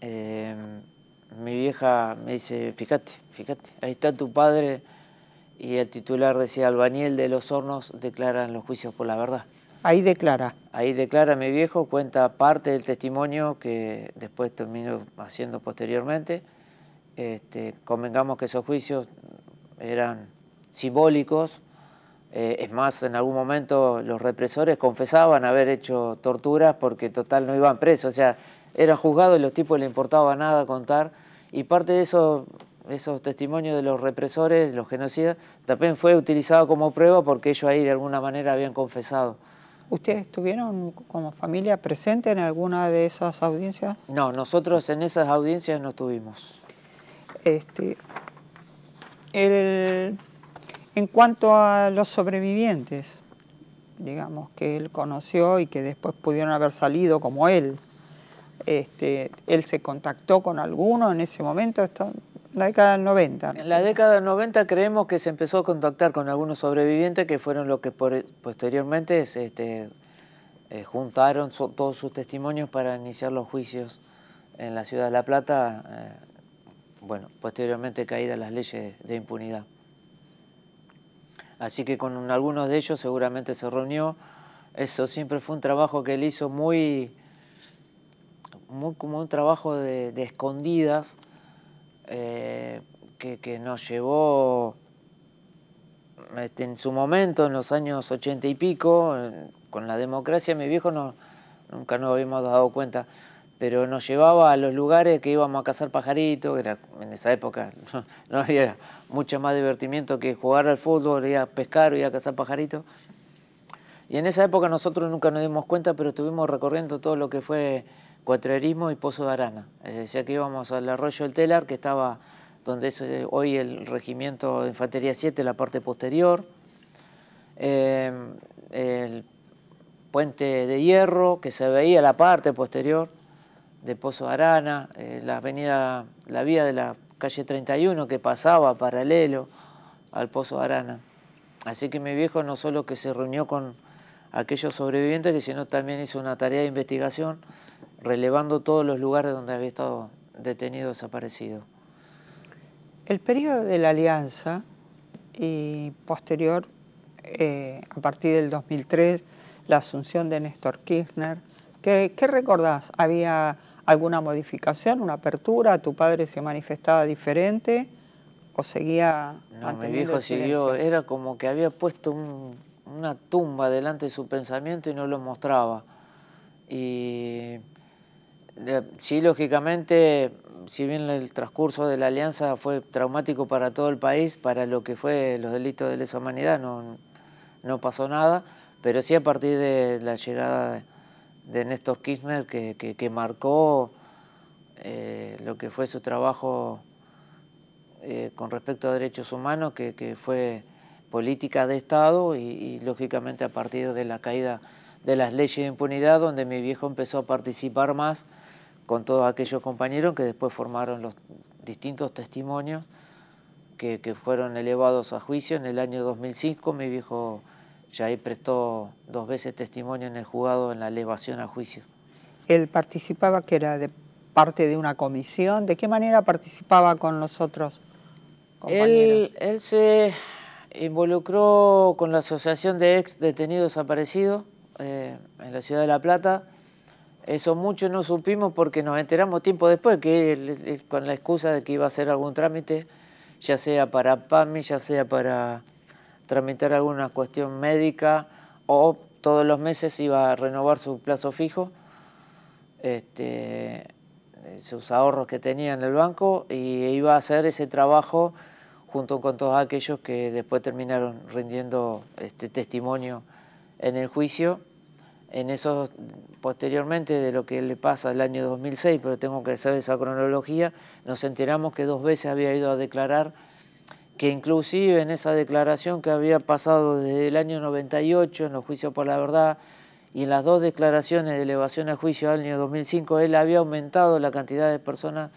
eh, mi vieja me dice, fíjate, fíjate, ahí está tu padre y el titular decía, albañil de los hornos declaran los juicios por la verdad. Ahí declara. Ahí declara mi viejo, cuenta parte del testimonio que después terminó haciendo posteriormente. Este, convengamos que esos juicios eran simbólicos, eh, es más, en algún momento los represores confesaban haber hecho torturas porque total no iban presos, o sea, era juzgado y los tipos les importaba nada contar y parte de esos testimonios de los represores, los genocidas, también fue utilizado como prueba porque ellos ahí de alguna manera habían confesado. ¿Ustedes estuvieron como familia presente en alguna de esas audiencias? No, nosotros en esas audiencias no estuvimos. Este, en cuanto a los sobrevivientes, digamos, que él conoció y que después pudieron haber salido como él, este, él se contactó con alguno en ese momento, la década del 90. En la década del 90 creemos que se empezó a contactar con algunos sobrevivientes que fueron los que eh, posteriormente este, eh, juntaron todos sus testimonios para iniciar los juicios en la ciudad de La Plata, eh, bueno, posteriormente caídas las leyes de impunidad. Así que con algunos de ellos seguramente se reunió. Eso siempre fue un trabajo que él hizo muy, muy como un trabajo de escondidas, eh, que, nos llevó este, en su momento, en los años ochenta y pico, con la democracia, mi viejo nunca nos habíamos dado cuenta, pero nos llevaba a los lugares que íbamos a cazar pajaritos, era, en esa época no, había mucho más divertimiento que jugar al fútbol, ir a pescar, ir a cazar pajaritos. Y en esa época nosotros nunca nos dimos cuenta, pero estuvimos recorriendo todo lo que fue Cuatrerismo y Pozo de Arana. decía que íbamos al arroyo del Telar, que estaba donde es eh, hoy el regimiento de Infantería 7, la parte posterior. Em, el puente de hierro, que se veía la parte posterior de Pozo de Arana, eh, la avenida, la vía de la calle 31 que pasaba paralelo al Pozo de Arana. Así que mi viejo no solo que se reunió con aquellos sobrevivientes, sino también hizo una tarea de investigación relevando todos los lugares donde había estado detenido desaparecido. El periodo de la alianza y posterior, eh, a partir del 2003, la asunción de Néstor Kirchner, ¿qué, recordás? ¿Había alguna modificación, una apertura? ¿Tu padre se manifestaba diferente o seguía no, Mi viejo siguió, era como que había puesto una tumba delante de su pensamiento y no lo mostraba. Y eh, sí, lógicamente, si bien el transcurso de la alianza fue traumático para todo el país, para lo que fue los delitos de lesa humanidad no, pasó nada, pero sí a partir de la llegada de Néstor Kirchner que, marcó eh, lo que fue su trabajo eh, con respecto a derechos humanos, que, fue política de Estado y lógicamente a partir de la caída de las leyes de impunidad, donde mi viejo empezó a participar más con todos aquellos compañeros que después formaron los distintos testimonios que, fueron elevados a juicio. En el año 2005 mi viejo ahí prestó dos veces testimonio en el juzgado en la elevación a juicio. Él participaba que era de parte de una comisión, ¿de qué manera participaba con nosotros? Compañeros? Él, se involucró con la Asociación de Ex Detenidos Desaparecidos eh, en la ciudad de La Plata eso mucho no supimos porque nos enteramos tiempo después, que con la excusa de que iba a hacer algún trámite, ya sea para PAMI, ya sea para tramitar alguna cuestión médica, o todos los meses iba a renovar su plazo fijo, este, sus ahorros que tenía en el banco, y iba a hacer ese trabajo junto con todos aquellos que después terminaron rindiendo este testimonio en el juicio en esos, posteriormente de lo que le pasa el año 2006, pero tengo que hacer esa cronología, nos enteramos que dos veces había ido a declarar, que inclusive en esa declaración que había pasado desde el año 98 en los juicios por la verdad y en las dos declaraciones de elevación a juicio del año 2005, él había aumentado la cantidad de personas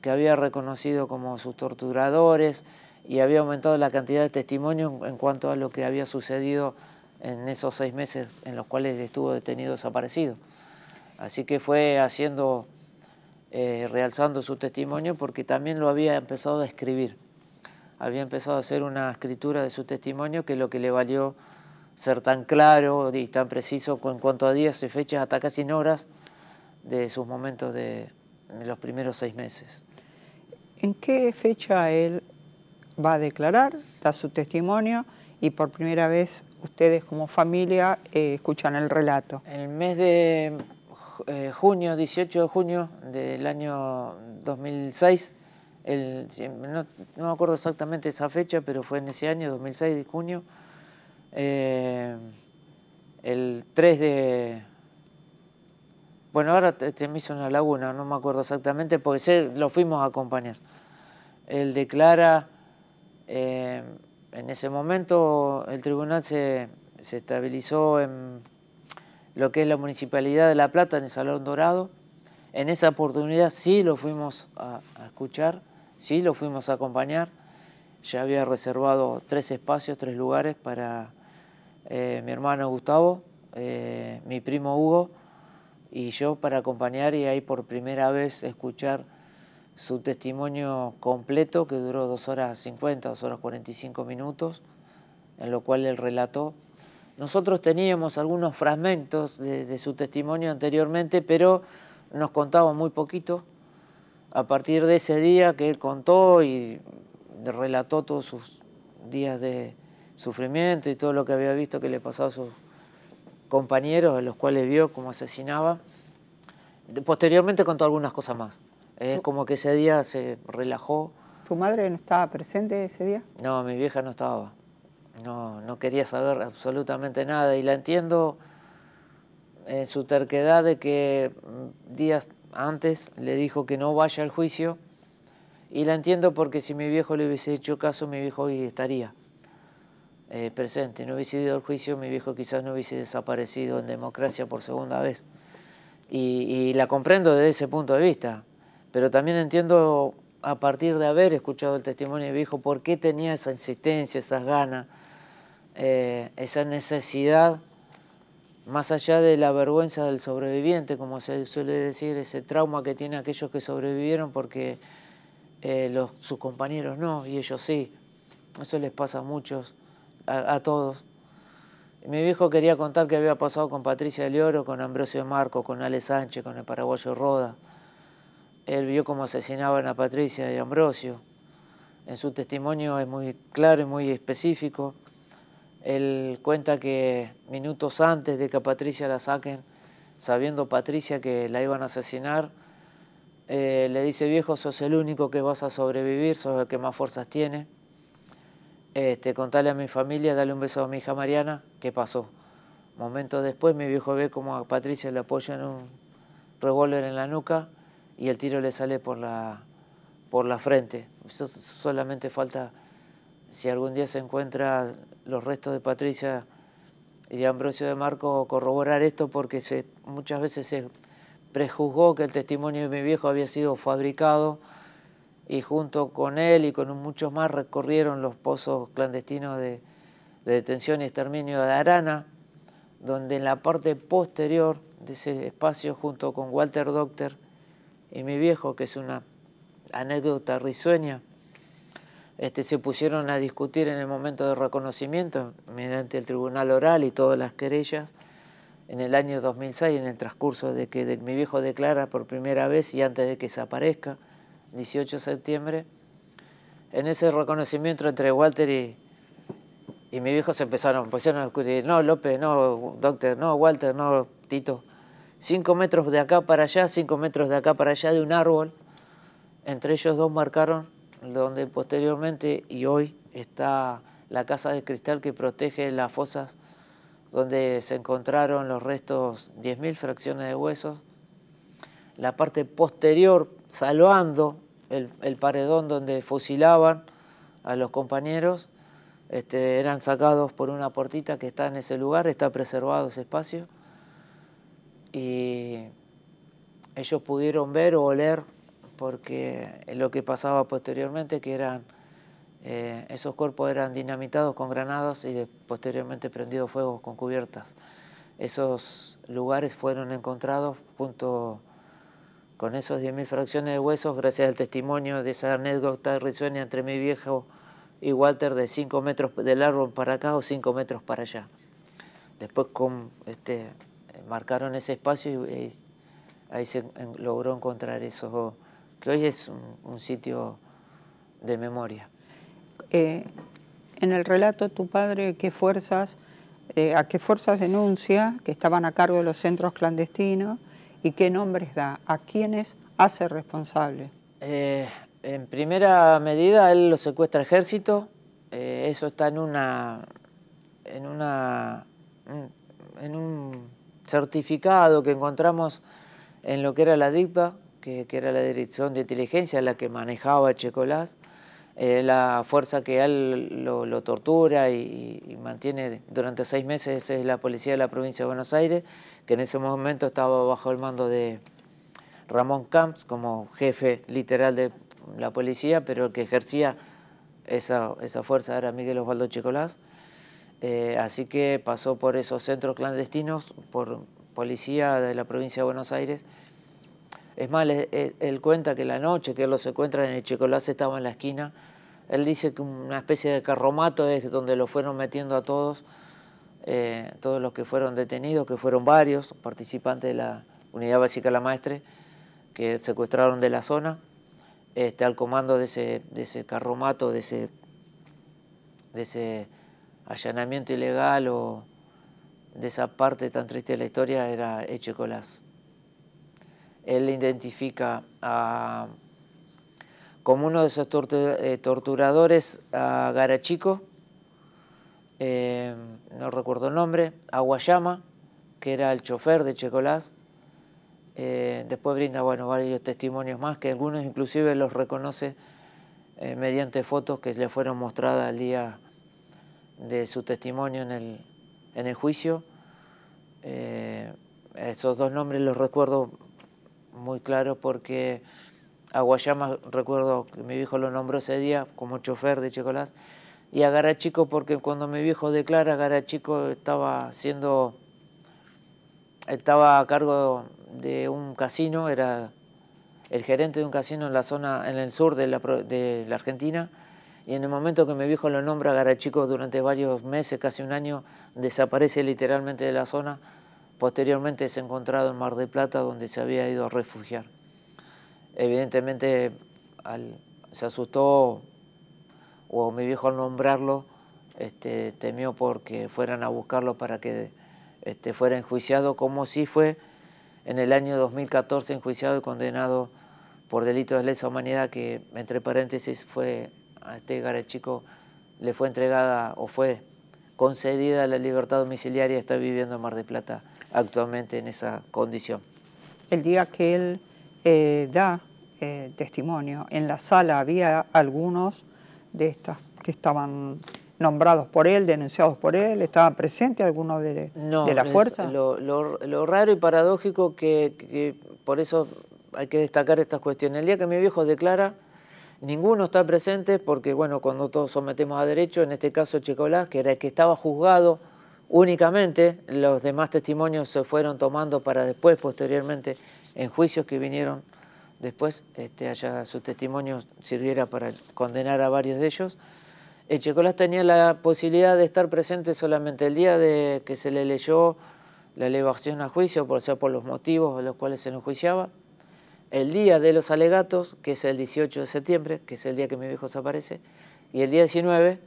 que había reconocido como sus torturadores y había aumentado la cantidad de testimonios en cuanto a lo que había sucedido en esos seis meses en los cuales estuvo detenido desaparecido. Así que fue haciendo, eh, realzando su testimonio porque también lo había empezado a escribir. Había empezado a hacer una escritura de su testimonio que es lo que le valió ser tan claro y tan preciso en cuanto a días y fechas, hasta casi en horas, de sus momentos de, los primeros seis meses. ¿En qué fecha él va a declarar, su testimonio y por primera vez ustedes como familia eh, escuchan el relato. El mes de eh, junio, 18 de junio del año 2006, no, me acuerdo exactamente esa fecha, pero fue en ese año, 2006 de junio, eh, el 3 de... Bueno, ahora se me hizo una laguna, no me acuerdo exactamente, porque lo fuimos a acompañar. El declara... En ese momento el tribunal se, estabilizó en lo que es la Municipalidad de La Plata, en el Salón Dorado. En esa oportunidad sí lo fuimos a, escuchar, sí lo fuimos a acompañar. Ya había reservado tres espacios, tres lugares para eh, mi hermano Gustavo, eh, mi primo Hugo y yo para acompañar y ahí por primera vez escuchar su testimonio completo que duró dos horas 50, dos horas 45 minutos, en lo cual él relató. Nosotros teníamos algunos fragmentos de, de su testimonio anteriormente, pero nos contaba muy poquito. A partir de ese día que él contó y relató todos sus días de sufrimiento y todo lo que había visto que le pasaba a sus compañeros, a los cuales vio cómo asesinaba, posteriormente contó algunas cosas más es como que ese día se relajó. ¿Tu madre no estaba presente ese día? No, mi vieja no estaba. No, no quería saber absolutamente nada y la entiendo en su terquedad de que mm, días antes le dijo que no vaya al juicio y la entiendo porque si mi viejo le hubiese hecho caso, mi viejo hoy estaría eh, presente. No hubiese ido al juicio, mi viejo quizás no hubiese desaparecido en democracia por segunda vez. Y, y la comprendo desde ese punto de vista pero también entiendo a partir de haber escuchado el testimonio de mi hijo por qué tenía esa insistencia, esas ganas, eh, esa necesidad, más allá de la vergüenza del sobreviviente, como se suele decir, ese trauma que tienen aquellos que sobrevivieron porque eh, sus compañeros no y ellos sí. Eso les pasa a muchos, a, todos. Mi viejo quería contar qué había pasado con Patricia Lioro, con Ambrosio Marco, con Ale Sánchez, con el paraguayo Roda él vio cómo asesinaban a Patricia y Ambrosio. En su testimonio es muy claro y muy específico. Él cuenta que minutos antes de que a Patricia la saquen, sabiendo Patricia que la iban a asesinar, eh, le dice, viejo, sos el único que vas a sobrevivir, sos el que más fuerzas tiene. Este, contale a mi familia, dale un beso a mi hija Mariana, ¿qué pasó? Momentos después mi viejo ve como a Patricia le apoyan un revólver en la nuca y el tiro le sale por la, por la frente. solamente falta, si algún día se encuentran los restos de Patricia y de Ambrosio de Marco, corroborar esto porque se, muchas veces se prejuzgó que el testimonio de mi viejo había sido fabricado y junto con él y con muchos más recorrieron los pozos clandestinos de, de detención y exterminio de Arana, donde en la parte posterior de ese espacio, junto con Walter Doctor y mi viejo, que es una anécdota risueña, este, se pusieron a discutir en el momento de reconocimiento mediante el tribunal oral y todas las querellas en el año 2006, en el transcurso de que mi viejo declara por primera vez y antes de que desaparezca, 18 de septiembre. En ese reconocimiento entre Walter y, y mi viejo se empezaron, pusieron a discutir, no, López, no, doctor, no, Walter, no, Tito cinco metros de acá para allá, cinco metros de acá para allá de un árbol. Entre ellos dos marcaron donde posteriormente y hoy está la casa de cristal que protege las fosas donde se encontraron los restos 10.000 fracciones de huesos. La parte posterior, salvando el, paredón donde fusilaban a los compañeros, este, eran sacados por una portita que está en ese lugar, está preservado ese espacio y ellos pudieron ver o oler porque lo que pasaba posteriormente que eran eh, esos cuerpos eran dinamitados con granadas y posteriormente prendidos fuego con cubiertas. Esos lugares fueron encontrados junto con esos 10.000 fracciones de huesos gracias al testimonio de esa anécdota risueña entre mi viejo y Walter de 5 metros del árbol para acá o 5 metros para allá. Después con este, marcaron ese espacio y eh, ahí se logró encontrar eso, que hoy es un, sitio de memoria. Eh, en el relato, tu padre, ¿qué fuerzas, eh, ¿a qué fuerzas denuncia que estaban a cargo de los centros clandestinos y qué nombres da? ¿A quiénes hace responsable? en primera medida, él lo secuestra ejército. eso está en una. en una. en un certificado que encontramos en lo que era la DIPA, que, era la Dirección de Inteligencia, la que manejaba Checolás, eh, la fuerza que él lo, tortura y, mantiene durante seis meses es la policía de la provincia de Buenos Aires, que en ese momento estaba bajo el mando de Ramón Camps como jefe literal de la policía, pero el que ejercía esa, esa fuerza era Miguel Osvaldo Checolás. Eh, así que pasó por esos centros clandestinos, por policía de la provincia de Buenos Aires. Es más, eh, él, cuenta que la noche que él los encuentra en el Checolás estaba en la esquina. Él dice que una especie de carromato es donde lo fueron metiendo a todos, eh, todos los que fueron detenidos, que fueron varios participantes de la Unidad Básica La Maestre, que secuestraron de la zona, Está al comando de ese, carromato, de ese, de ese allanamiento ilegal o de esa parte tan triste de la historia era Echecolás. Él identifica como uno de esos eh, torturadores a Garachico, em, no recuerdo el nombre, a Guayama, que era el chofer de Echecolás. Eh, después brinda bueno, varios testimonios más, que algunos inclusive los reconoce eh, mediante fotos que le fueron mostradas el día de su testimonio en el, juicio. Eh, esos dos nombres los recuerdo muy claro, porque a Guayama recuerdo que mi viejo lo nombró ese día como chofer de Checolás y a Garachico porque cuando mi viejo declara Garachico estaba siendo estaba a cargo de un casino, era el gerente de un casino en la zona en el sur de la Argentina y en el momento que mi viejo lo nombra Garachico durante varios meses, casi un año, desaparece literalmente de la zona. Posteriormente es encontrado en Mar de Plata, donde se había ido a refugiar. Evidentemente se asustó, o mi viejo al nombrarlo, este, temió porque fueran a buscarlo para que este, fuera enjuiciado, como si fue en el año 2014 enjuiciado y condenado por delito de lesa humanidad, que entre paréntesis fue a este garachico le fue entregada o fue concedida la libertad domiciliaria, está viviendo en Mar de Plata actualmente en esa condición. El día que él eh, da eh, testimonio, en la sala había algunos de estas que estaban nombrados por él, denunciados por él, estaban presentes algunos de, la fuerza. lo, raro y paradójico que por eso hay que destacar estas cuestiones. El día que mi viejo declara, Ninguno está presente porque, bueno, cuando todos sometemos a derecho, en este caso Checolás, que era el que estaba juzgado únicamente, los demás testimonios se fueron tomando para después, posteriormente, en juicios que vinieron después, este, allá su testimonio sirviera para condenar a varios de ellos. El tenía la posibilidad de estar presente solamente el día de que se le leyó la elevación a juicio, por, sea, por los motivos a los cuales se lo enjuiciaba, el día de los alegatos, que es el 18 de septiembre, que es el día que mi viejo desaparece, y el día 19,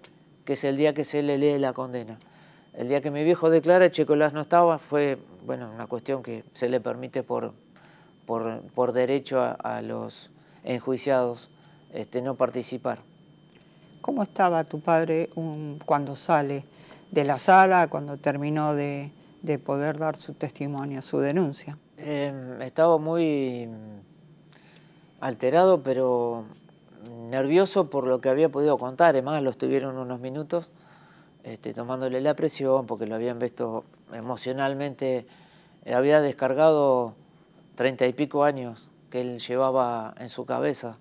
que es el día que se le lee la condena. El día que mi viejo declara, Checolás no estaba, fue bueno, una cuestión que se le permite por, por, derecho a, los enjuiciados este, no participar. ¿Cómo estaba tu padre cuando sale de la sala, cuando terminó de, de poder dar su testimonio, su denuncia? Eh, estaba muy mm, alterado, pero nervioso por lo que había podido contar. Además, lo estuvieron unos minutos este, tomándole la presión porque lo habían visto emocionalmente. Eh, había descargado treinta y pico años que él llevaba en su cabeza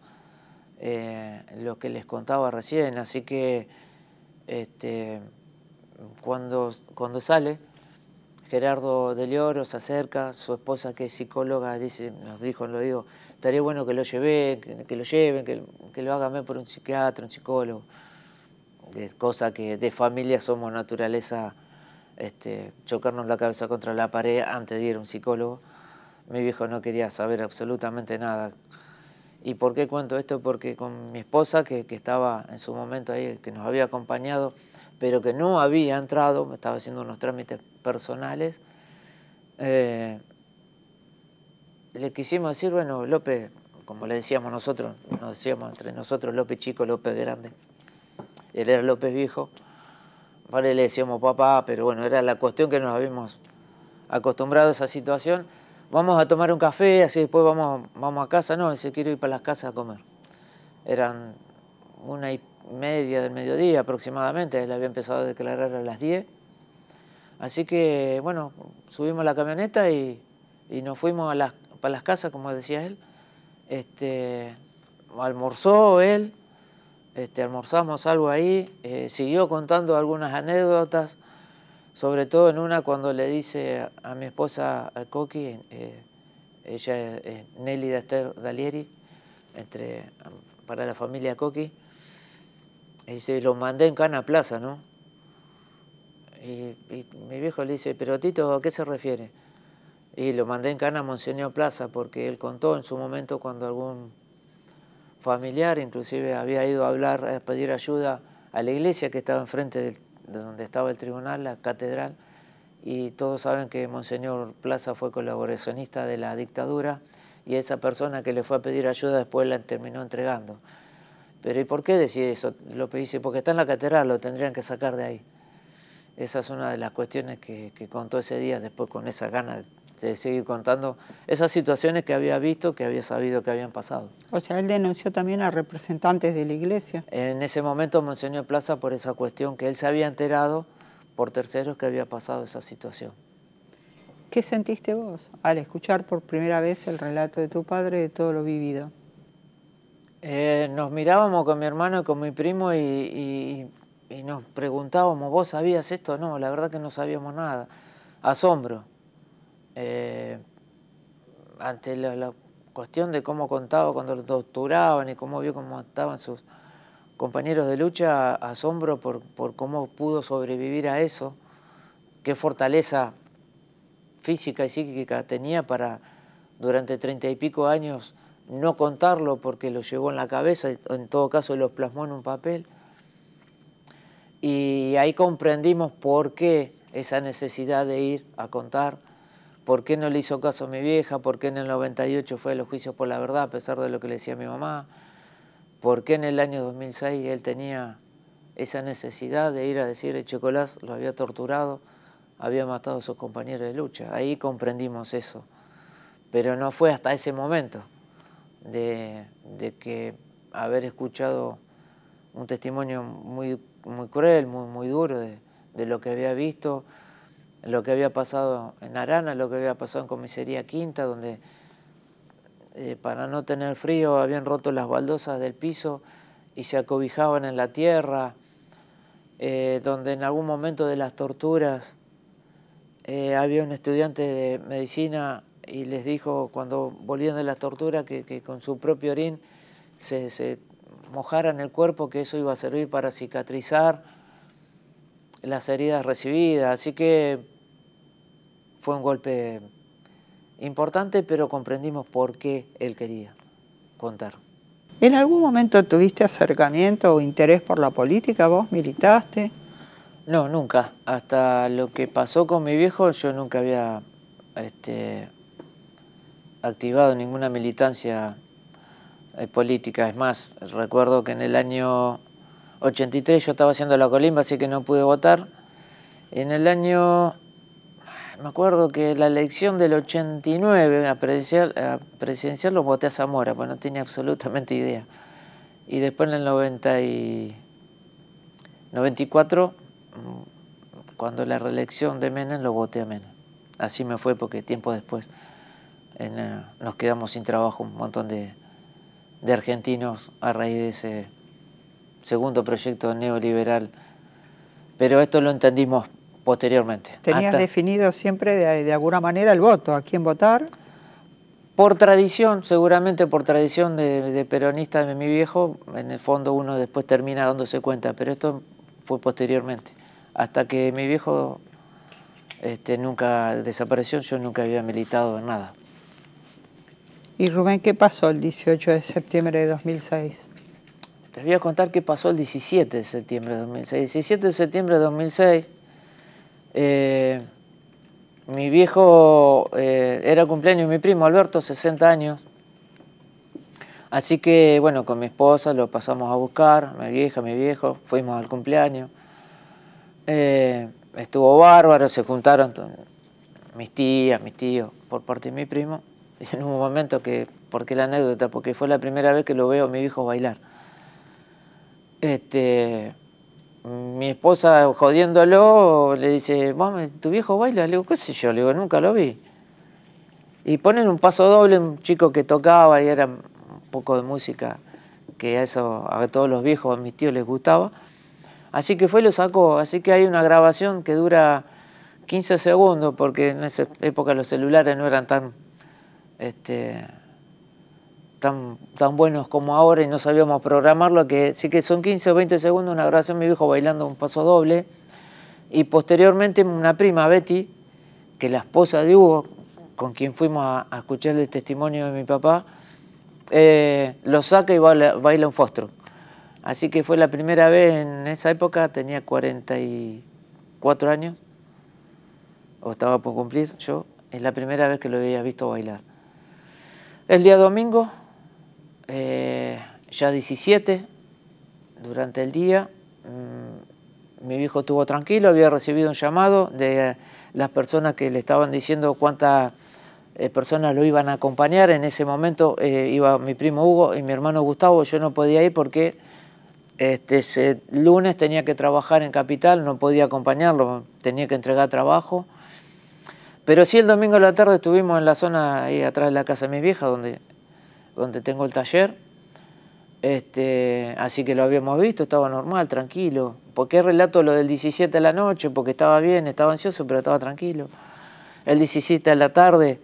eh, lo que les contaba recién. Así que este, cuando, cuando sale Gerardo de Delioro se acerca, su esposa que es psicóloga dice, nos dijo, lo digo, estaría bueno que lo lleve, que, lo lleven, que, lo hagan por un psiquiatra, un psicólogo. De, cosa que de familia somos naturaleza, este, chocarnos la cabeza contra la pared antes de ir a un psicólogo. Mi viejo no quería saber absolutamente nada. ¿Y por qué cuento esto? Porque con mi esposa, que, que estaba en su momento ahí, que nos había acompañado, pero que no había entrado, me estaba haciendo unos trámites personales, eh, le quisimos decir, bueno, López, como le decíamos nosotros, nos decíamos entre nosotros López chico, López grande, él era López viejo, vale, le decíamos papá, pero bueno, era la cuestión que nos habíamos acostumbrado a esa situación, vamos a tomar un café, así después vamos, vamos a casa, no, dice quiero ir para las casas a comer. Eran una media del mediodía aproximadamente, él había empezado a declarar a las 10. Así que, bueno, subimos la camioneta y, y nos fuimos a las, para las casas, como decía él. Este, almorzó él, este, almorzamos algo ahí, eh, siguió contando algunas anécdotas, sobre todo en una cuando le dice a mi esposa a Coqui, eh, ella es Nelly de Dalieri, entre, para la familia Coqui, y dice, lo mandé en Cana Plaza, ¿no? Y, mi viejo le dice, pero Tito, ¿a qué se refiere? Y lo mandé en cana a Monseñor Plaza porque él contó en su momento cuando algún familiar inclusive había ido a hablar, a pedir ayuda a la iglesia que estaba enfrente de donde estaba el tribunal, la catedral, y todos saben que Monseñor Plaza fue colaboracionista de la dictadura y esa persona que le fue a pedir ayuda después la terminó entregando. Pero ¿y por qué decía eso? López dice, porque está en la catedral, lo tendrían que sacar de ahí. Esa es una de las cuestiones que, contó ese día, después con esa gana de seguir contando esas situaciones que había visto, que había sabido que habían pasado. O sea, él denunció también a representantes de la iglesia. En ese momento mencionó Plaza por esa cuestión, que él se había enterado por terceros que había pasado esa situación. ¿Qué sentiste vos al escuchar por primera vez el relato de tu padre de todo lo vivido? Eh, nos mirábamos con mi hermano y con mi primo y, nos preguntábamos, ¿vos sabías esto? No, la verdad que no sabíamos nada. Asombro. Eh, ante la, cuestión de cómo contaba cuando lo torturaban y cómo vio cómo estaban sus compañeros de lucha, asombro por, por cómo pudo sobrevivir a eso, qué fortaleza física y psíquica tenía para durante treinta y pico años no contarlo porque lo llevó en la cabeza, en todo caso lo plasmó en un papel. Y ahí comprendimos por qué esa necesidad de ir a contar, por qué no le hizo caso a mi vieja, por qué en el 98 fue a los juicios por la verdad a pesar de lo que le decía mi mamá, por qué en el año 2006 él tenía esa necesidad de ir a decir el Chocolás lo había torturado, había matado a sus compañeros de lucha. Ahí comprendimos eso, pero no fue hasta ese momento de, que haber escuchado un testimonio muy, muy cruel, muy, muy duro de, lo que había visto, lo que había pasado en Arana, lo que había pasado en Comisaría Quinta, donde eh, para no tener frío habían roto las baldosas del piso y se acobijaban en la tierra, eh, donde en algún momento de las torturas eh, había un estudiante de medicina y les dijo cuando volvían de la tortura que, con su propio orín se, mojara mojaran el cuerpo, que eso iba a servir para cicatrizar las heridas recibidas. Así que fue un golpe importante, pero comprendimos por qué él quería contar. ¿En algún momento tuviste acercamiento o interés por la política? ¿Vos militaste? No, nunca. Hasta lo que pasó con mi viejo, yo nunca había este, activado ninguna militancia eh, política. Es más, recuerdo que en el año 83 yo estaba haciendo la colimba, así que no pude votar. En el año, me acuerdo que la elección del 89 a presidencial, lo voté a Zamora, pues no tenía absolutamente idea. Y después en el 94, mm, cuando la reelección de Menem, lo voté a Menem. Así me fue porque tiempo después nos quedamos sin trabajo un montón de, argentinos a raíz de ese segundo proyecto neoliberal. Pero esto lo entendimos posteriormente. ¿Tenías definido siempre de, alguna manera el voto, a quién votar? Por tradición, seguramente por tradición de, de, peronista de mi viejo, en el fondo uno después termina dándose cuenta, pero esto fue posteriormente. Hasta que mi viejo este, nunca desapareció, yo nunca había militado en nada. ¿Y Rubén qué pasó el 18 de septiembre de 2006? Te voy a contar qué pasó el 17 de septiembre de 2006. 17 de septiembre de 2006, eh, mi viejo, eh, era cumpleaños de mi primo Alberto, 60 años. Así que, bueno, con mi esposa lo pasamos a buscar, mi vieja, mi viejo, fuimos al cumpleaños. Eh, estuvo bárbaro, se juntaron mis tías, mis tíos, por parte de mi primo. en un momento que, porque la anécdota, porque fue la primera vez que lo veo a mi hijo bailar. Este, mi esposa jodiéndolo le dice, mami, ¿tu viejo baila? Le digo, qué sé yo, le digo, nunca lo vi. Y ponen un paso doble, un chico que tocaba y era un poco de música que a eso a todos los viejos, a mis tíos les gustaba. Así que fue y lo sacó. Así que hay una grabación que dura 15 segundos, porque en esa época los celulares no eran tan este, tan, tan buenos como ahora y no sabíamos programarlo, que sí que son 15 o 20 segundos una grabación mi viejo bailando un paso doble. Y posteriormente una prima, Betty, que la esposa de Hugo, con quien fuimos a, escuchar el testimonio de mi papá, eh, lo saca y baila, un fostro. Así que fue la primera vez en esa época, tenía 44 años, o estaba por cumplir yo, es la primera vez que lo había visto bailar. El día domingo, eh, ya 17, durante el día, mm, mi hijo estuvo tranquilo, había recibido un llamado de las personas que le estaban diciendo cuántas eh, personas lo iban a acompañar. En ese momento eh, iba mi primo Hugo y mi hermano Gustavo, yo no podía ir porque este, ese lunes tenía que trabajar en Capital, no podía acompañarlo, tenía que entregar trabajo pero sí el domingo a la tarde estuvimos en la zona ahí atrás de la casa de mi vieja, donde, donde tengo el taller. Este, así que lo habíamos visto, estaba normal, tranquilo. ¿Por qué relato lo del 17 de la noche? Porque estaba bien, estaba ansioso, pero estaba tranquilo. El 17 de la tarde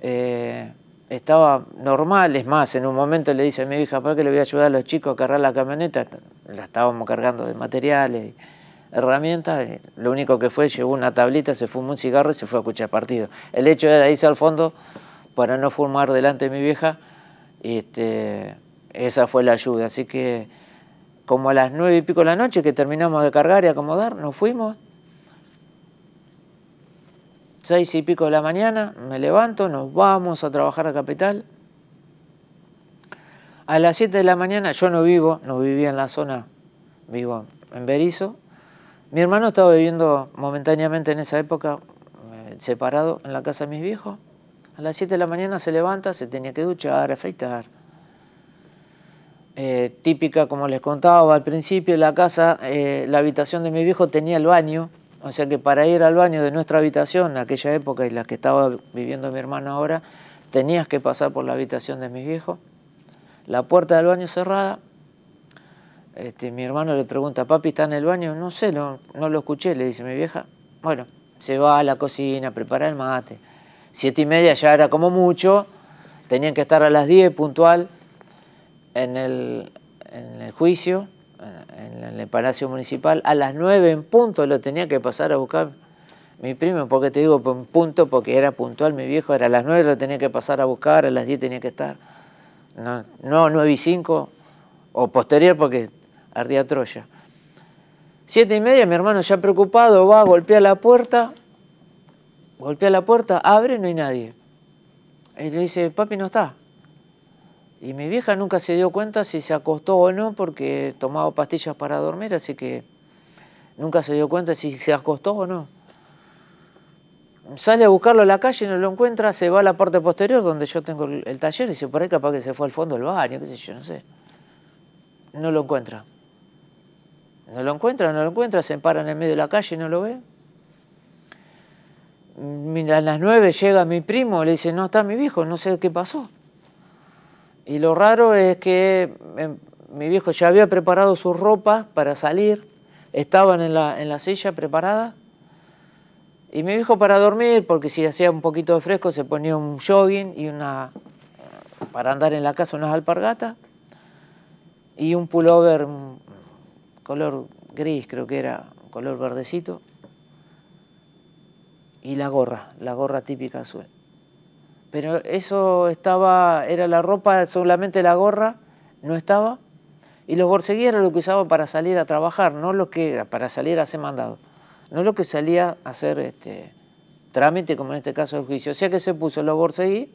eh, estaba normal, es más, en un momento le dice a mi vieja, ¿para qué le voy a ayudar a los chicos a cargar la camioneta? La estábamos cargando de materiales herramientas, eh, lo único que fue, llevó una tablita, se fumó un cigarro y se fue a escuchar partido. El hecho era irse al fondo para no fumar delante de mi vieja, este, esa fue la ayuda. Así que como a las nueve y pico de la noche que terminamos de cargar y acomodar, nos fuimos. Seis y pico de la mañana, me levanto, nos vamos a trabajar a Capital. A las siete de la mañana, yo no vivo, no vivía en la zona, vivo en Berizo, mi hermano estaba viviendo momentáneamente en esa época eh, separado en la casa de mis viejos. A las 7 de la mañana se levanta, se tenía que duchar, afeitar. Eh, típica, como les contaba al principio, la casa, eh, la habitación de mi viejos tenía el baño, o sea que para ir al baño de nuestra habitación en aquella época y la que estaba viviendo mi hermano ahora, tenías que pasar por la habitación de mis viejos. La puerta del baño cerrada, este, mi hermano le pregunta, papi, ¿está en el baño? No sé, no, no lo escuché, le dice mi vieja. Bueno, se va a la cocina, prepara el mate. Siete y media ya era como mucho, tenían que estar a las diez puntual en el, juicio, en, el Palacio Municipal. A las nueve en punto lo tenía que pasar a buscar mi primo, porque te digo en punto, porque era puntual mi viejo, era a las nueve lo tenía que pasar a buscar, a las diez tenía que estar. No, no y cinco, o posterior porque ardía Troya. Siete y media, mi hermano ya preocupado va a golpear la puerta, golpea la puerta, abre, no hay nadie. Y le dice, papi no está. Y mi vieja nunca se dio cuenta si se acostó o no porque tomaba pastillas para dormir, así que nunca se dio cuenta si se acostó o no. Sale a buscarlo a la calle, no lo encuentra, se va a la parte posterior donde yo tengo el taller y se por ahí capaz que se fue al fondo del baño, qué sé yo, no sé. No lo encuentra. No lo encuentra, no lo encuentra, se para en el medio de la calle, y no lo ve. A las nueve llega mi primo, le dice, no está mi viejo, no sé qué pasó. Y lo raro es que em, mi viejo ya había preparado su ropa para salir, estaban en la, silla preparada. Y mi viejo para dormir, porque si hacía un poquito de fresco se ponía un jogging y una, eh, para andar en la casa unas alpargatas y un pullover, color gris, creo que era, color verdecito, y la gorra, la gorra típica azul. Pero eso estaba, era la ropa, solamente la gorra no estaba, y los borseguíes era lo que usaban para salir a trabajar, no lo que, para salir a hacer mandado, no lo que salía a hacer este, trámite, como en este caso de juicio. O sea que se puso los borseguí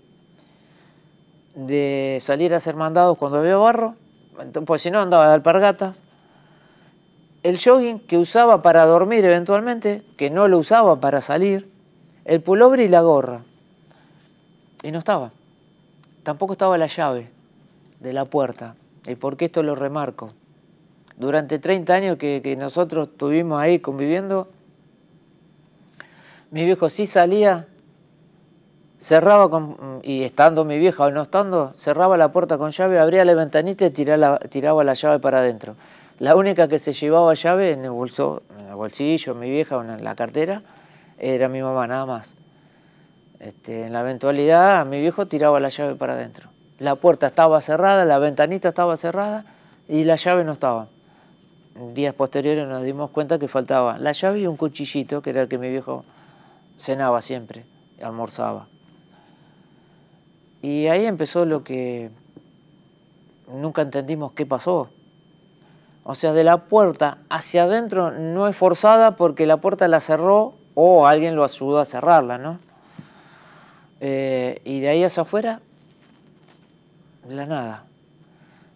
de salir a hacer mandados cuando había barro, pues si no andaba de alpargatas, el jogging que usaba para dormir eventualmente, que no lo usaba para salir, el pulobre y la gorra. Y no estaba. Tampoco estaba la llave de la puerta. ¿Y por qué esto lo remarco? Durante 30 años que, nosotros estuvimos ahí conviviendo, mi viejo sí salía, cerraba con, y estando mi vieja o no estando, cerraba la puerta con llave, abría la ventanita y tiraba la llave para adentro. La única que se llevaba llave en el, bolso, en el bolsillo, mi vieja en la cartera, era mi mamá, nada más. Este, en la eventualidad, mi viejo tiraba la llave para adentro. La puerta estaba cerrada, la ventanita estaba cerrada y la llave no estaba. Días posteriores nos dimos cuenta que faltaba la llave y un cuchillito, que era el que mi viejo cenaba siempre, almorzaba. Y ahí empezó lo que nunca entendimos qué pasó. O sea, de la puerta hacia adentro no es forzada porque la puerta la cerró o alguien lo ayudó a cerrarla, ¿no? Eh, y de ahí hacia afuera, la nada.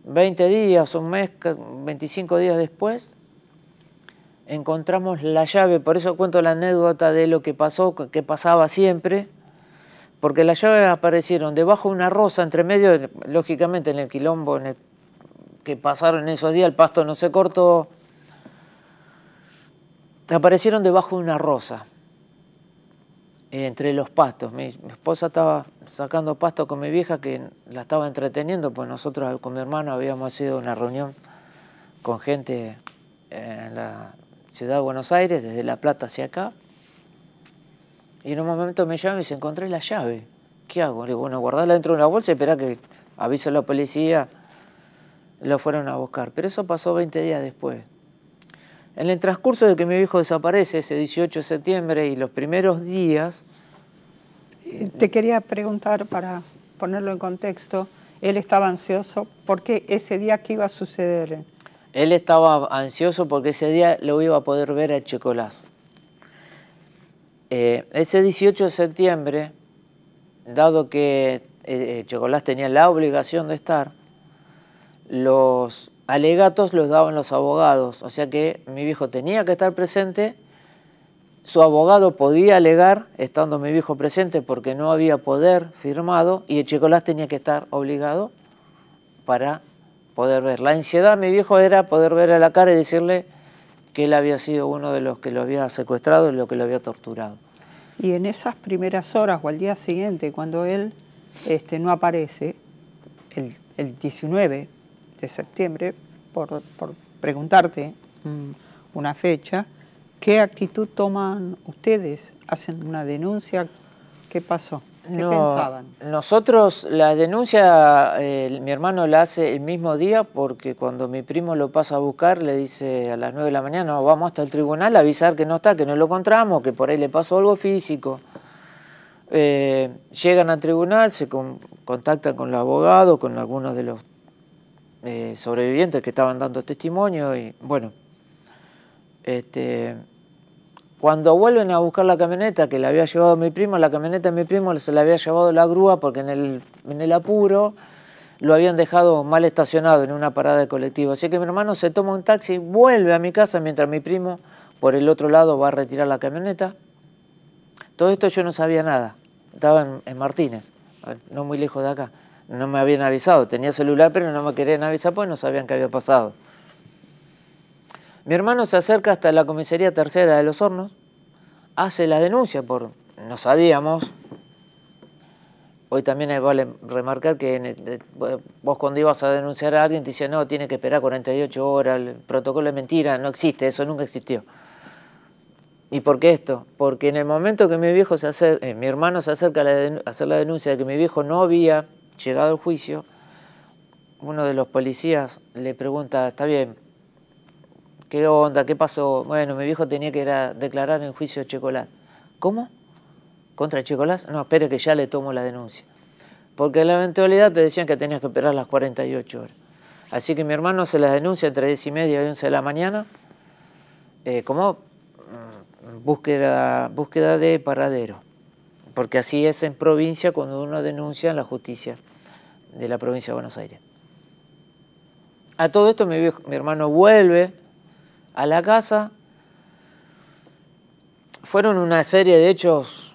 20 días, un mes, 25 días después, encontramos la llave. Por eso cuento la anécdota de lo que pasó, que pasaba siempre. Porque las llaves aparecieron debajo de una rosa, entre medio, lógicamente en el quilombo, en el que pasaron esos días, el pasto no se cortó, aparecieron debajo de una rosa, entre los pastos. Mi, esposa estaba sacando pasto con mi vieja que la estaba entreteniendo, pues nosotros con mi hermano habíamos sido una reunión con gente eh, en la ciudad de Buenos Aires, desde La Plata hacia acá. Y en un momento me llama y se encontré la llave. ¿Qué hago? Le digo, bueno, guardarla dentro de una bolsa y que avise la policía lo fueron a buscar. Pero eso pasó 20 días después. En el transcurso de que mi hijo desaparece, ese 18 de septiembre y los primeros días... Eh, te quería preguntar para ponerlo en contexto, él estaba ansioso porque ese día qué iba a suceder. Él estaba ansioso porque ese día lo iba a poder ver a Checolás. Eh, ese 18 de septiembre, dado que eh, Checolás tenía la obligación de estar, los alegatos los daban los abogados, o sea que mi viejo tenía que estar presente, su abogado podía alegar, estando mi viejo presente, porque no había poder firmado, y el las tenía que estar obligado para poder ver. La ansiedad, mi viejo, era poder ver a la cara y decirle que él había sido uno de los que lo había secuestrado y lo que lo había torturado. Y en esas primeras horas o al día siguiente, cuando él este, no aparece, el 19, de septiembre, por, preguntarte mm, una fecha, ¿qué actitud toman ustedes? ¿Hacen una denuncia? ¿Qué pasó? ¿Qué pensaban? Nosotros, la denuncia, mi hermano la hace el mismo día porque cuando mi primo lo pasa a buscar, le dice a las 9 de la mañana, no, vamos hasta el tribunal a avisar que no está, que no lo encontramos, que por ahí le pasó algo físico. Eh, llegan al tribunal, se contactan con el abogado, con algunos de los eh, sobrevivientes que estaban dando testimonio y bueno, este, cuando vuelven a buscar la camioneta que la había llevado mi primo, la camioneta de mi primo se la había llevado la grúa porque en el, apuro lo habían dejado mal estacionado en una parada de colectivo. Así que mi hermano se toma un taxi, vuelve a mi casa mientras mi primo por el otro lado va a retirar la camioneta. Todo esto yo no sabía nada, estaba en Martínez, no muy lejos de acá no me habían avisado. Tenía celular, pero no me querían avisar pues no sabían qué había pasado. Mi hermano se acerca hasta la comisaría tercera de Los Hornos, hace la denuncia por no sabíamos. Hoy también vale remarcar que vos cuando ibas a denunciar a alguien te dice no, tiene que esperar 48 horas, el protocolo es mentira, no existe, eso nunca existió. ¿Y por qué esto? Porque en el momento que mi viejo se eh, mi hermano se acerca a hacer la denuncia de que mi viejo no había Llegado el juicio, uno de los policías le pregunta, está bien, ¿qué onda? ¿Qué pasó? Bueno, mi viejo tenía que ir a declarar en juicio a Checolás. ¿Cómo? ¿Contra Checolás? No, espere que ya le tomo la denuncia. Porque en la eventualidad te decían que tenías que esperar las 48 horas. Así que mi hermano se la denuncia entre 10 y media y 11 de la mañana, ¿Cómo eh, como mm, búsqueda, búsqueda de paradero. Porque así es en provincia cuando uno denuncia en la justicia de la provincia de Buenos Aires. A todo esto mi, hermano vuelve a la casa. Fueron una serie de hechos,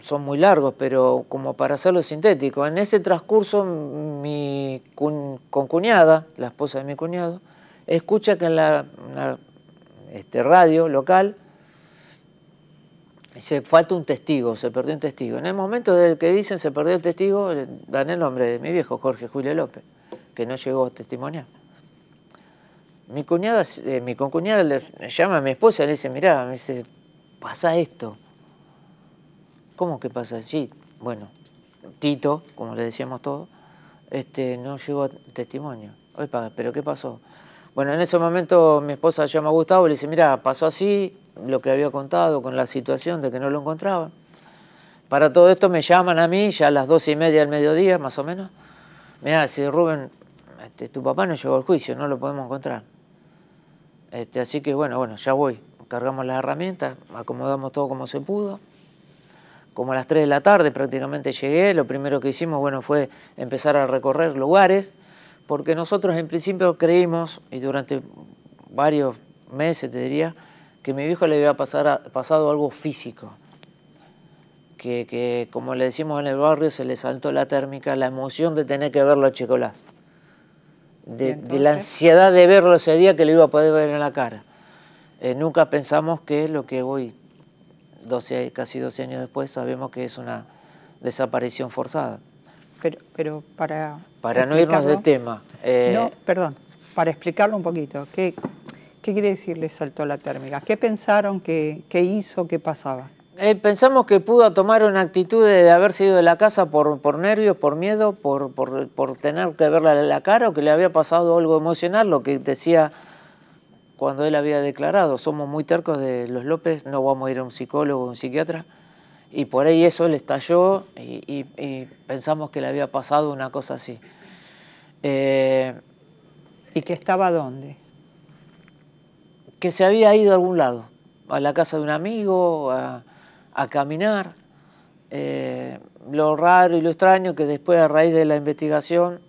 son muy largos, pero como para hacerlo sintético. En ese transcurso mi concuñada, la esposa de mi cuñado, escucha que en la, este, radio local Dice, falta un testigo, se perdió un testigo. En el momento del que dicen se perdió el testigo, dan el nombre de mi viejo, Jorge Julio López, que no llegó a testimoniar. Mi cuñada, eh, mi concuñada le llama a mi esposa y le dice, mirá, me dice, pasa esto. ¿Cómo que pasa? así bueno, Tito, como le decíamos todos, este, no llegó a testimonio. oye ¿pero qué pasó? Bueno, en ese momento mi esposa llama a Gustavo y le dice, mira, pasó así, lo que había contado, con la situación de que no lo encontraba. Para todo esto me llaman a mí ya a las doce y media del mediodía, más o menos. Mira, si Rubén, este, tu papá no llegó al juicio, no lo podemos encontrar. Este, así que bueno, bueno, ya voy. Cargamos las herramientas, acomodamos todo como se pudo. Como a las 3 de la tarde prácticamente llegué, lo primero que hicimos bueno, fue empezar a recorrer lugares, porque nosotros en principio creímos, y durante varios meses te diría, que mi viejo le había pasar pasado algo físico. Que, como le decimos en el barrio, se le saltó la térmica, la emoción de tener que verlo a Chicolás. De, la ansiedad de verlo ese día que lo iba a poder ver en la cara. Eh, nunca pensamos que es lo que hoy, 12, casi 12 años después, sabemos que es una desaparición forzada. Pero, pero para... Para no irnos de tema. Eh, no, perdón, para explicarlo un poquito. ¿qué, ¿Qué quiere decir le saltó la térmica? ¿Qué pensaron que, hizo, qué pasaba? Eh, pensamos que pudo tomar una actitud de haber sido de la casa por, nervios, por miedo, por, por, tener que verla la cara o que le había pasado algo emocional, lo que decía cuando él había declarado, somos muy tercos de los López, no vamos a ir a un psicólogo o un psiquiatra. Y por ahí eso le estalló y, pensamos que le había pasado una cosa así. Eh, ¿Y que estaba dónde? que se había ido a algún lado, a la casa de un amigo, a, caminar. Eh, lo raro y lo extraño que después a raíz de la investigación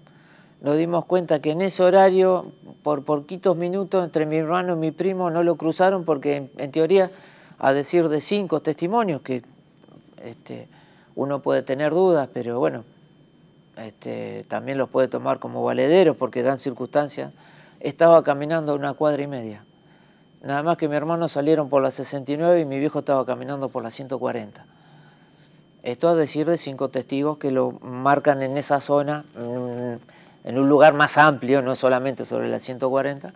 nos dimos cuenta que en ese horario, por poquitos minutos, entre mi hermano y mi primo no lo cruzaron porque en, teoría, a decir de cinco testimonios, que este, uno puede tener dudas, pero bueno, este, también los puede tomar como valederos porque dan circunstancias, estaba caminando una cuadra y media. Nada más que mi hermano salieron por la 69 y mi viejo estaba caminando por la 140. Esto a decir de cinco testigos que lo marcan en esa zona, mm, en un lugar más amplio, no solamente sobre la 140,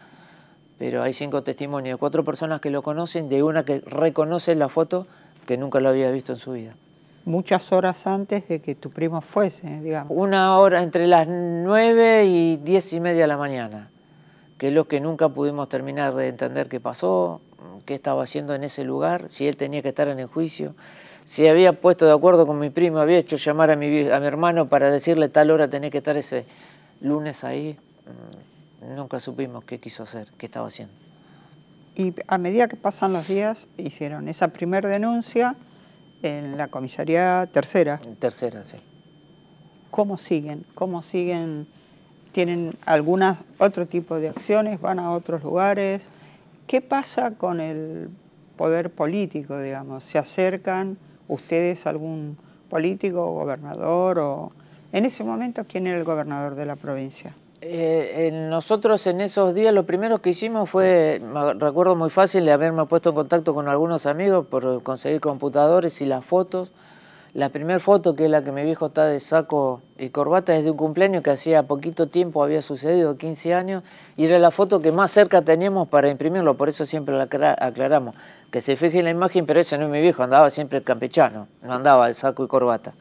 pero hay cinco testimonios de cuatro personas que lo conocen, de una que reconoce la foto que nunca lo había visto en su vida. Muchas horas antes de que tu primo fuese, digamos. Una hora entre las 9 y 10 y media de la mañana que es lo que nunca pudimos terminar de entender qué pasó, qué estaba haciendo en ese lugar, si él tenía que estar en el juicio, si había puesto de acuerdo con mi primo, había hecho llamar a mi, a mi hermano para decirle tal hora tenés que estar ese lunes ahí. Mm, nunca supimos qué quiso hacer, qué estaba haciendo. Y a medida que pasan los días, hicieron esa primera denuncia en la comisaría tercera. Tercera, sí. ¿Cómo siguen? ¿Cómo siguen? tienen algunas otro tipo de acciones, van a otros lugares. ¿Qué pasa con el poder político, digamos? ¿Se acercan ustedes a algún político o gobernador? O... En ese momento, ¿quién era el gobernador de la provincia? Eh, nosotros en esos días lo primero que hicimos fue, recuerdo muy fácil de haberme puesto en contacto con algunos amigos por conseguir computadores y las fotos la primera foto, que es la que mi viejo está de saco y corbata, es de un cumpleaños que hacía poquito tiempo había sucedido, 15 años, y era la foto que más cerca teníamos para imprimirlo, por eso siempre la aclaramos. Que se fije en la imagen, pero ese no es mi viejo, andaba siempre el campechano, no andaba de saco y corbata.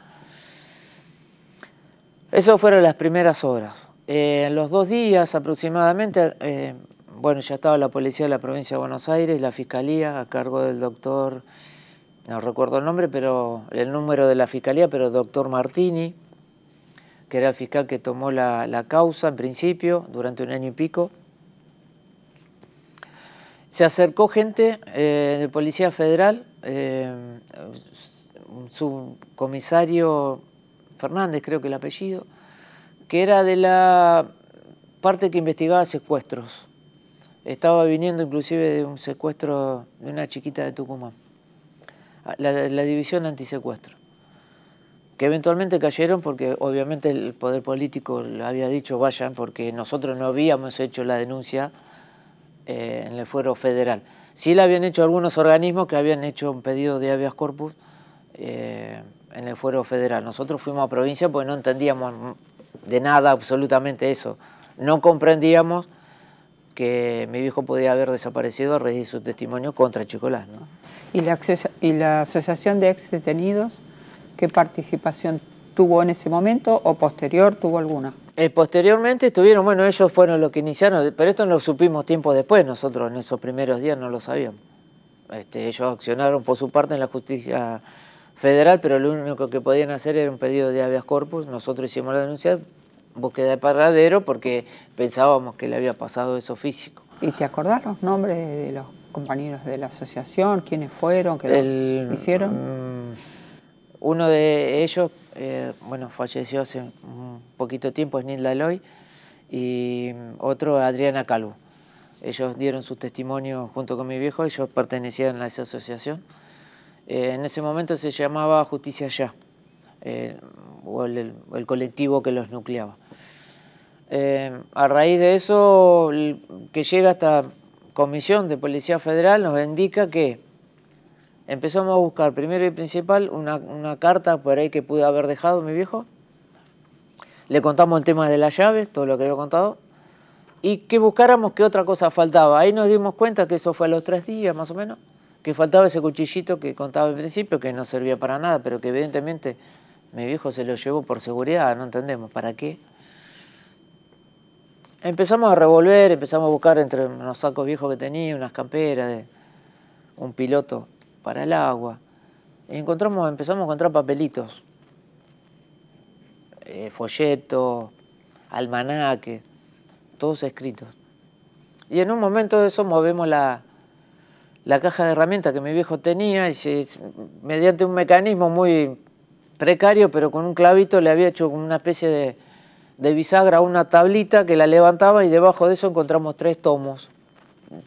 Esas fueron las primeras horas. Eh, en los dos días aproximadamente, eh, bueno, ya estaba la policía de la provincia de Buenos Aires, la fiscalía a cargo del doctor no recuerdo el nombre, pero el número de la fiscalía, pero doctor Martini, que era el fiscal que tomó la, causa en principio, durante un año y pico. Se acercó gente eh, de Policía Federal, eh, su comisario Fernández, creo que el apellido, que era de la parte que investigaba secuestros. Estaba viniendo inclusive de un secuestro de una chiquita de Tucumán. Ah, la, división antisecuestro, que eventualmente cayeron porque obviamente el poder político le había dicho vayan porque nosotros no habíamos hecho la denuncia eh, en el fuero federal. Sí la habían hecho algunos organismos que habían hecho un pedido de habeas corpus eh, en el fuero federal. Nosotros fuimos a provincia porque no entendíamos de nada absolutamente eso. No comprendíamos que mi viejo podía haber desaparecido a raíz de su testimonio contra Chicolás. ¿no? y la, y la Asociación de Ex Detenidos, ¿qué participación tuvo en ese momento o posterior tuvo alguna? Eh, posteriormente estuvieron, bueno, ellos fueron los que iniciaron, pero esto no lo supimos tiempo después, nosotros en esos primeros días no lo sabíamos. Este, ellos accionaron por su parte en la justicia federal, pero lo único que podían hacer era un pedido de habeas corpus, nosotros hicimos la denuncia, búsqueda de paradero, porque pensábamos que le había pasado eso físico. ¿Y te acordás los nombres de los compañeros de la asociación? ¿Quiénes fueron? ¿Qué hicieron? Mm, uno de ellos, eh, bueno, falleció hace un poquito tiempo, es Nilda Eloy, y otro Adriana Calvo. Ellos dieron su testimonio junto con mi viejo, ellos pertenecían a esa asociación. Eh, en ese momento se llamaba Justicia Ya, eh, o el, colectivo que los nucleaba. a raíz de eso, que llega hasta Comisión de Policía Federal nos indica que empezamos a buscar primero y principal una, carta por ahí que pude haber dejado mi viejo. Le contamos el tema de las llaves, todo lo que he contado, y que buscáramos qué otra cosa faltaba. Ahí nos dimos cuenta que eso fue a los tres días más o menos, que faltaba ese cuchillito que contaba al principio, que no servía para nada, pero que evidentemente mi viejo se lo llevó por seguridad, no entendemos para qué. Empezamos a revolver, empezamos a buscar entre unos sacos viejos que tenía, unas camperas, de un piloto para el agua. Y encontramos, empezamos a encontrar papelitos, eh, folletos, almanaque, todos escritos. Y en un momento de eso movemos la, caja de herramientas que mi viejo tenía y mediante un mecanismo muy precario, pero con un clavito le había hecho como una especie de de bisagra una tablita que la levantaba y debajo de eso encontramos tres tomos,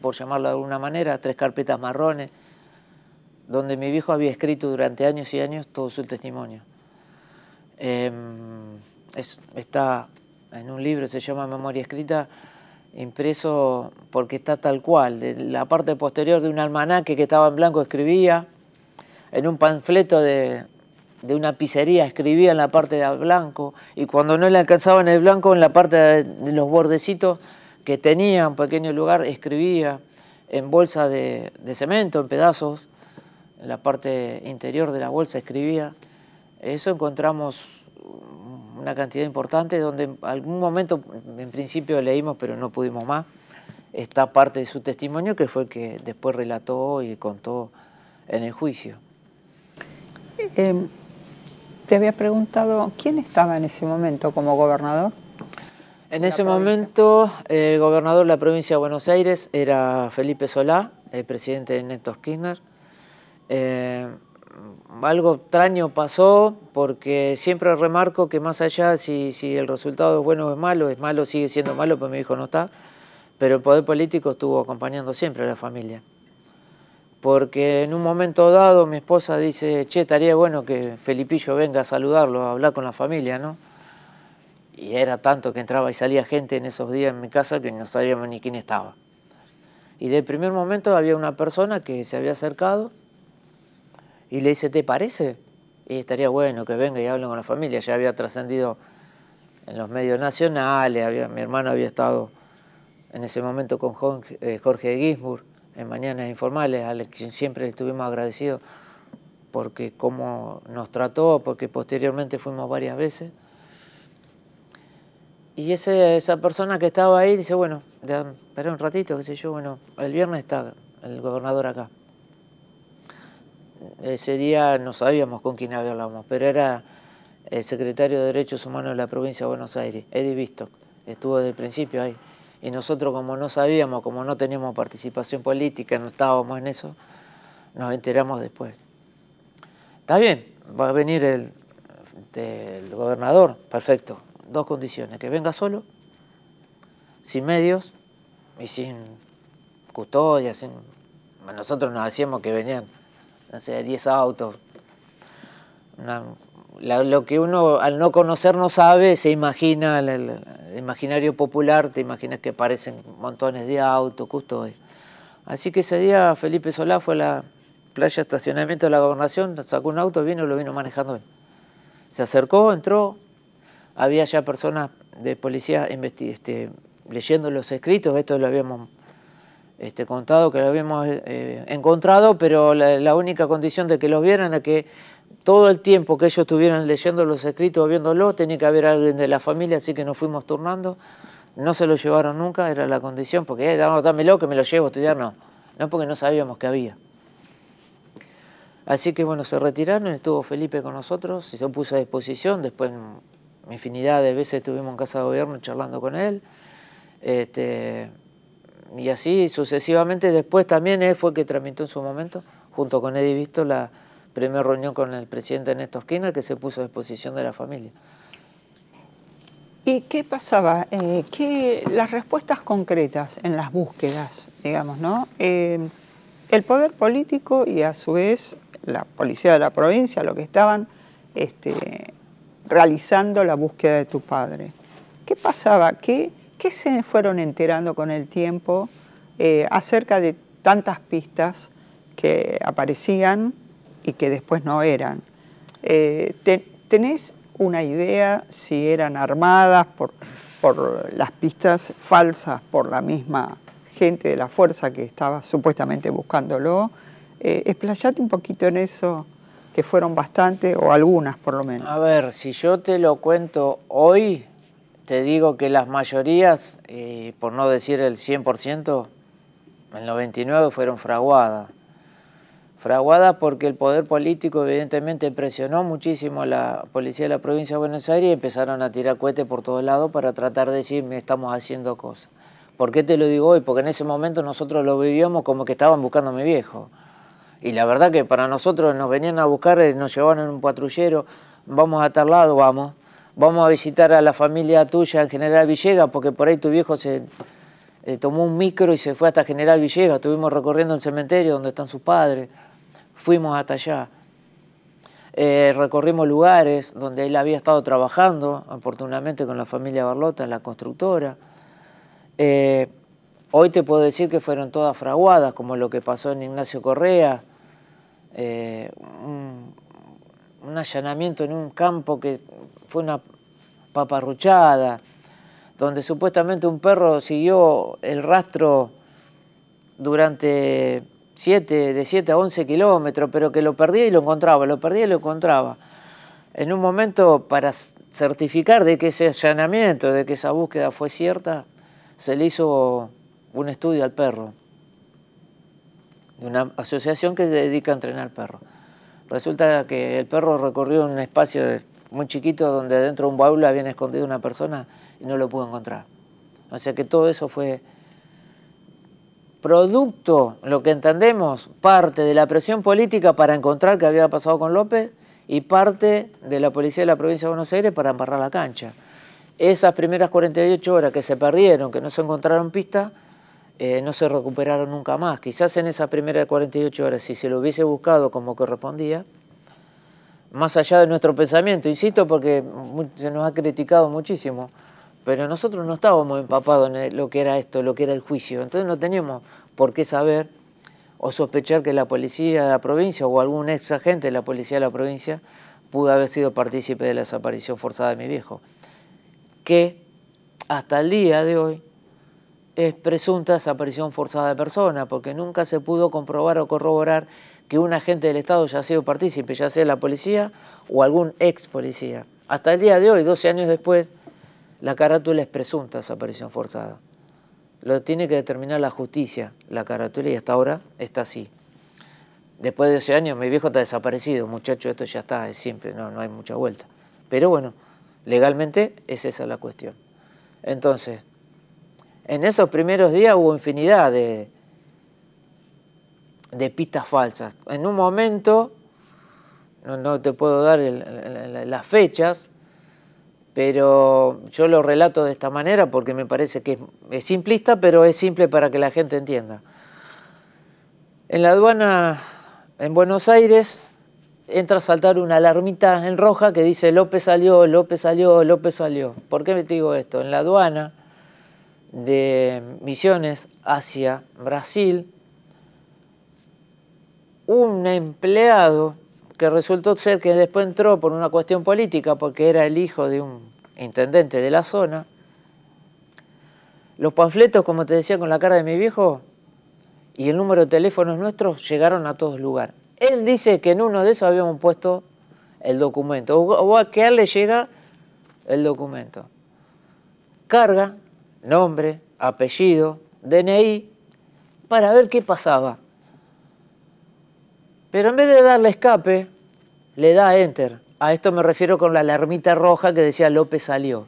por llamarlo de alguna manera, tres carpetas marrones, donde mi viejo había escrito durante años y años todo su testimonio. Em, está en un libro, se llama Memoria Escrita, impreso porque está tal cual, de la parte posterior de un almanaque que estaba en blanco escribía, en un panfleto de, de una pizzería, escribía en la parte de blanco y cuando no le alcanzaba en el blanco, en la parte de los bordecitos que tenía, un pequeño lugar, escribía en bolsa de, cemento, en pedazos, en la parte interior de la bolsa escribía. Eso encontramos una cantidad importante donde en algún momento, en principio leímos, pero no pudimos más, esta parte de su testimonio que fue el que después relató y contó en el juicio. Eh, te había preguntado, ¿quién estaba en ese momento como gobernador? En ese momento, el gobernador de la provincia de Buenos Aires era Felipe Solá, el presidente de Neto Kirchner. Eh, algo extraño pasó, porque siempre remarco que más allá si, el resultado es bueno o es malo, es malo, sigue siendo malo, pero mi hijo no está, pero el poder político estuvo acompañando siempre a la familia porque en un momento dado mi esposa dice, che, estaría bueno que Felipillo venga a saludarlo, a hablar con la familia, ¿no? Y era tanto que entraba y salía gente en esos días en mi casa que no sabíamos ni quién estaba. Y del primer momento había una persona que se había acercado y le dice, ¿te parece? Y estaría bueno que venga y hable con la familia. Ya había trascendido en los medios nacionales, había, mi hermano había estado en ese momento con Jorge, eh, Jorge Gisburg en Mañanas Informales, a quien siempre estuvimos agradecidos porque cómo nos trató, porque posteriormente fuimos varias veces. Y ese, esa persona que estaba ahí dice, bueno, espera un ratito, qué sé yo, bueno, el viernes está el gobernador acá. Ese día no sabíamos con quién hablábamos, pero era el secretario de Derechos Humanos de la provincia de Buenos Aires, Eddie Bistock, estuvo desde el principio ahí y nosotros como no sabíamos, como no teníamos participación política, no estábamos en eso, nos enteramos después. Está bien, va a venir el, gobernador, perfecto, dos condiciones, que venga solo, sin medios y sin custodia, sin... Nosotros nos hacíamos que venían, no sé, 10 autos, una lo que uno al no conocer no sabe, se imagina, el, imaginario popular, te imaginas que aparecen montones de autos, custodios. Así que ese día Felipe Solá fue a la playa estacionamiento de la gobernación, sacó un auto, vino y lo vino manejando él. Se acercó, entró, había ya personas de policía este, leyendo los escritos, esto lo habíamos este, contado, que lo habíamos eh, encontrado, pero la, la, única condición de que los vieran era que todo el tiempo que ellos estuvieron leyendo los escritos o viéndolos, tenía que haber alguien de la familia, así que nos fuimos turnando. No se lo llevaron nunca, era la condición, porque, eh, dámelo que me lo llevo a estudiar, no. No, porque no sabíamos que había. Así que bueno, se retiraron, estuvo Felipe con nosotros y se puso a disposición. Después, infinidad de veces estuvimos en casa de gobierno charlando con él. Este, y así sucesivamente. Después también él fue el que tramitó en su momento, junto con Eddie Visto, la, primera reunión con el presidente Néstor Kirchner que se puso a disposición de la familia. ¿Y qué pasaba? Eh, las respuestas concretas en las búsquedas, digamos, ¿no? Eh, el poder político y a su vez la policía de la provincia, lo que estaban este, realizando la búsqueda de tu padre. ¿Qué pasaba? ¿Qué, qué se fueron enterando con el tiempo eh, acerca de tantas pistas que aparecían y que después no eran. Eh, ¿Tenés una idea si eran armadas por, por las pistas falsas, por la misma gente de la fuerza que estaba supuestamente buscándolo? Eh, explayate un poquito en eso, que fueron bastante, o algunas por lo menos. A ver, si yo te lo cuento hoy, te digo que las mayorías, eh, por no decir el 100%, el 99% fueron fraguadas fraguada porque el poder político evidentemente presionó muchísimo a la policía de la provincia de Buenos Aires y empezaron a tirar cohetes por todos lados para tratar de decir, estamos haciendo cosas. ¿Por qué te lo digo hoy? Porque en ese momento nosotros lo vivíamos como que estaban buscando a mi viejo. Y la verdad que para nosotros nos venían a buscar, eh, nos llevaban en un patrullero, vamos a tal lado, vamos, vamos a visitar a la familia tuya en General Villegas, porque por ahí tu viejo se eh, tomó un micro y se fue hasta General Villegas, estuvimos recorriendo el cementerio donde están sus padres fuimos hasta allá. Eh, recorrimos lugares donde él había estado trabajando, oportunamente con la familia Barlota, la constructora. Eh, hoy te puedo decir que fueron todas fraguadas, como lo que pasó en Ignacio Correa, eh, un, un, allanamiento en un campo que fue una paparruchada, donde supuestamente un perro siguió el rastro durante de 7 a 11 kilómetros, pero que lo perdía y lo encontraba, lo perdía y lo encontraba. En un momento, para certificar de que ese allanamiento, de que esa búsqueda fue cierta, se le hizo un estudio al perro, de una asociación que se dedica a entrenar al perro. Resulta que el perro recorrió un espacio muy chiquito donde dentro de un baúl había escondido una persona y no lo pudo encontrar. O sea que todo eso fue producto, lo que entendemos, parte de la presión política para encontrar qué había pasado con López y parte de la policía de la provincia de Buenos Aires para amarrar la cancha. Esas primeras 48 horas que se perdieron, que no se encontraron pistas, eh, no se recuperaron nunca más. Quizás en esas primeras 48 horas, si se lo hubiese buscado como correspondía, más allá de nuestro pensamiento, insisto, porque se nos ha criticado muchísimo, pero nosotros no estábamos empapados en lo que era esto, lo que era el juicio, entonces no teníamos por qué saber o sospechar que la policía de la provincia o algún ex agente de la policía de la provincia pudo haber sido partícipe de la desaparición forzada de mi viejo, que hasta el día de hoy es presunta desaparición forzada de persona, porque nunca se pudo comprobar o corroborar que un agente del Estado ya ha sido partícipe, ya sea la policía o algún ex policía. Hasta el día de hoy, 12 años después, la carátula es presunta desaparición forzada. Lo tiene que determinar la justicia, la carátula, y hasta ahora está así. Después de ese años, mi viejo está desaparecido, muchacho, esto ya está, es siempre, no, no hay mucha vuelta. Pero bueno, legalmente es esa la cuestión. Entonces, en esos primeros días hubo infinidad de, de pistas falsas. En un momento, no, te puedo dar las fechas, pero yo lo relato de esta manera porque me parece que es, simplista, pero es simple para que la gente entienda. En la aduana en Buenos Aires entra a saltar una alarmita en roja que dice López salió, López salió, López salió. ¿Por qué me digo esto? En la aduana de Misiones hacia Brasil, un empleado que resultó ser que después entró por una cuestión política, porque era el hijo de un intendente de la zona. Los panfletos, como te decía, con la cara de mi viejo y el número de teléfonos nuestros llegaron a todos lugares. Él dice que en uno de esos habíamos puesto el documento, o a que le llega el documento. Carga, nombre, apellido, DNI, para ver qué pasaba. Pero en vez de darle escape, le da enter. A esto me refiero con la alarmita roja que decía López salió.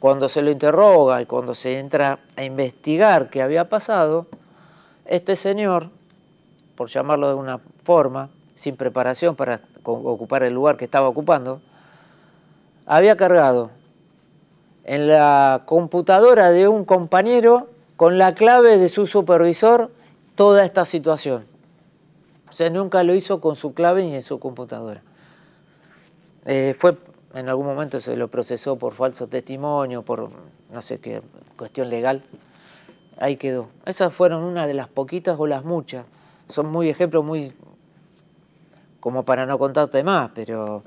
Cuando se lo interroga y cuando se entra a investigar qué había pasado, este señor, por llamarlo de una forma, sin preparación para ocupar el lugar que estaba ocupando, había cargado en la computadora de un compañero con la clave de su supervisor toda esta situación. O sea, nunca lo hizo con su clave ni en su computadora. Eh, fue, en algún momento se lo procesó por falso testimonio, por no sé qué, cuestión legal. Ahí quedó. Esas fueron una de las poquitas o las muchas. Son muy ejemplos, muy como para no contarte más, pero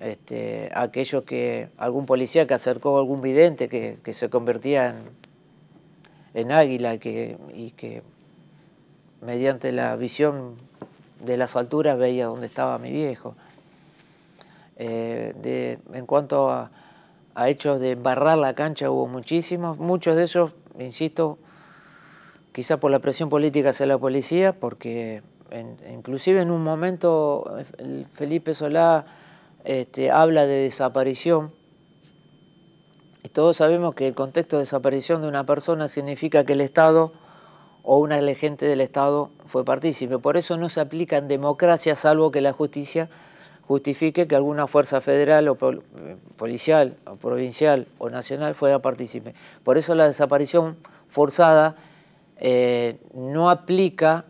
este, aquellos que, algún policía que acercó a algún vidente que, se convertía en, en águila que, y que mediante la visión de las alturas veía dónde estaba mi viejo. Eh, en cuanto a, hechos de barrar la cancha hubo muchísimos, muchos de esos, insisto, quizá por la presión política hacia la policía, porque inclusive en un momento Felipe Solá este, habla de desaparición, y todos sabemos que el contexto de desaparición de una persona significa que el Estado o una elegente del Estado fue partícipe. Por eso no se aplica en democracia, salvo que la justicia justifique que alguna fuerza federal o policial, o provincial o nacional fuera partícipe. Por eso la desaparición forzada eh, no aplica,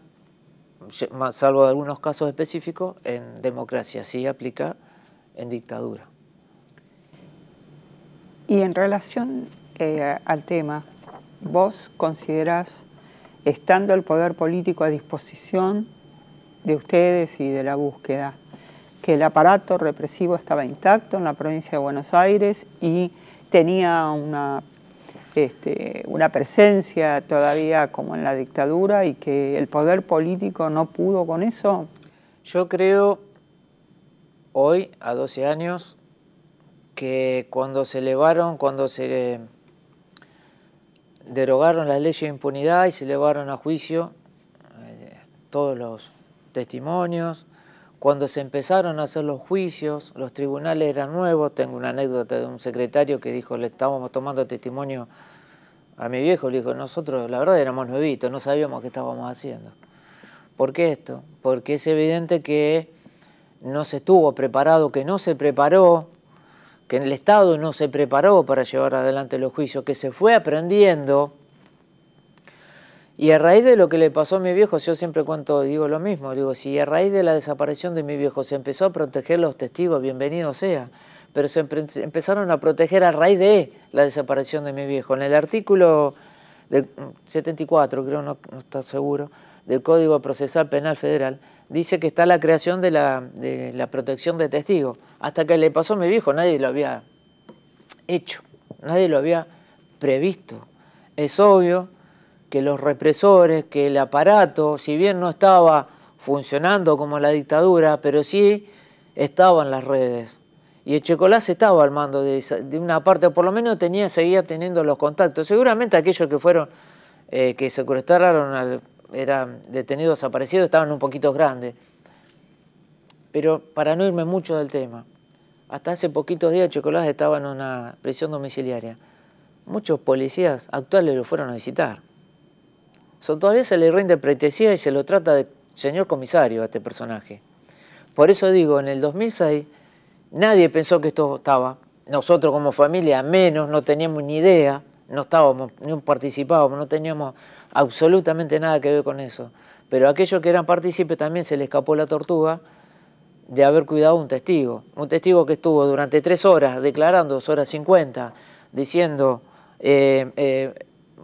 salvo algunos casos específicos, en democracia, sí aplica en dictadura. Y en relación eh, al tema, ¿vos considerás estando el poder político a disposición de ustedes y de la búsqueda, que el aparato represivo estaba intacto en la provincia de Buenos Aires y tenía una, este, una presencia todavía como en la dictadura y que el poder político no pudo con eso? Yo creo hoy, a 12 años, que cuando se elevaron, cuando se derogaron las leyes de impunidad y se llevaron a juicio eh, todos los testimonios. Cuando se empezaron a hacer los juicios, los tribunales eran nuevos. Tengo una anécdota de un secretario que dijo, le estábamos tomando testimonio a mi viejo, le dijo, nosotros la verdad éramos nuevitos, no sabíamos qué estábamos haciendo. ¿Por qué esto? Porque es evidente que no se estuvo preparado, que no se preparó que el Estado no se preparó para llevar adelante los juicios, que se fue aprendiendo. Y a raíz de lo que le pasó a mi viejo, yo siempre cuento, digo lo mismo, digo, si a raíz de la desaparición de mi viejo se empezó a proteger los testigos, bienvenido sea, pero se empezaron a proteger a raíz de la desaparición de mi viejo. En el artículo 74, mm, creo, no, no estoy seguro, del Código Procesal Penal Federal, dice que está la creación de la, protección de testigos. Hasta que le pasó a mi viejo, nadie lo había hecho, nadie lo había previsto. Es obvio que los represores, que el aparato, si bien no estaba funcionando como la dictadura, pero sí estaban las redes. Y el estaba al mando de, una parte, o por lo menos tenía, seguía teniendo los contactos. Seguramente aquellos que fueron, eh, que secuestraron al eran detenidos desaparecidos, estaban un poquito grandes. Pero para no irme mucho del tema, hasta hace poquitos días Chocolate estaba en una prisión domiciliaria. Muchos policías actuales lo fueron a visitar. So, todavía se le rinde pretesía y se lo trata de señor comisario a este personaje. Por eso digo, en el 2006 nadie pensó que esto estaba. Nosotros como familia menos, no teníamos ni idea, no estábamos, ni participábamos, no teníamos absolutamente nada que ver con eso. Pero aquellos que eran partícipes también se le escapó la tortuga de haber cuidado un testigo. Un testigo que estuvo durante tres horas declarando, dos horas cincuenta, diciendo, eh, eh,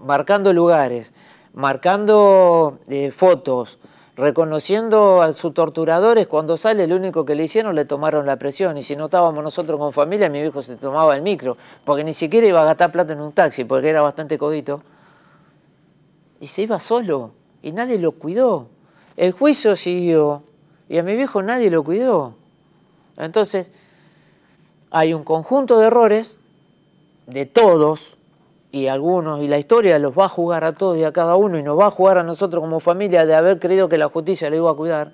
marcando lugares, marcando eh, fotos, reconociendo a sus torturadores, cuando sale lo único que le hicieron le tomaron la presión y si no estábamos nosotros con familia mi viejo se tomaba el micro, porque ni siquiera iba a gastar plata en un taxi, porque era bastante codito y se iba solo y nadie lo cuidó. El juicio siguió y a mi viejo nadie lo cuidó. Entonces, hay un conjunto de errores de todos y algunos, y la historia los va a jugar a todos y a cada uno, y nos va a jugar a nosotros como familia de haber creído que la justicia lo iba a cuidar,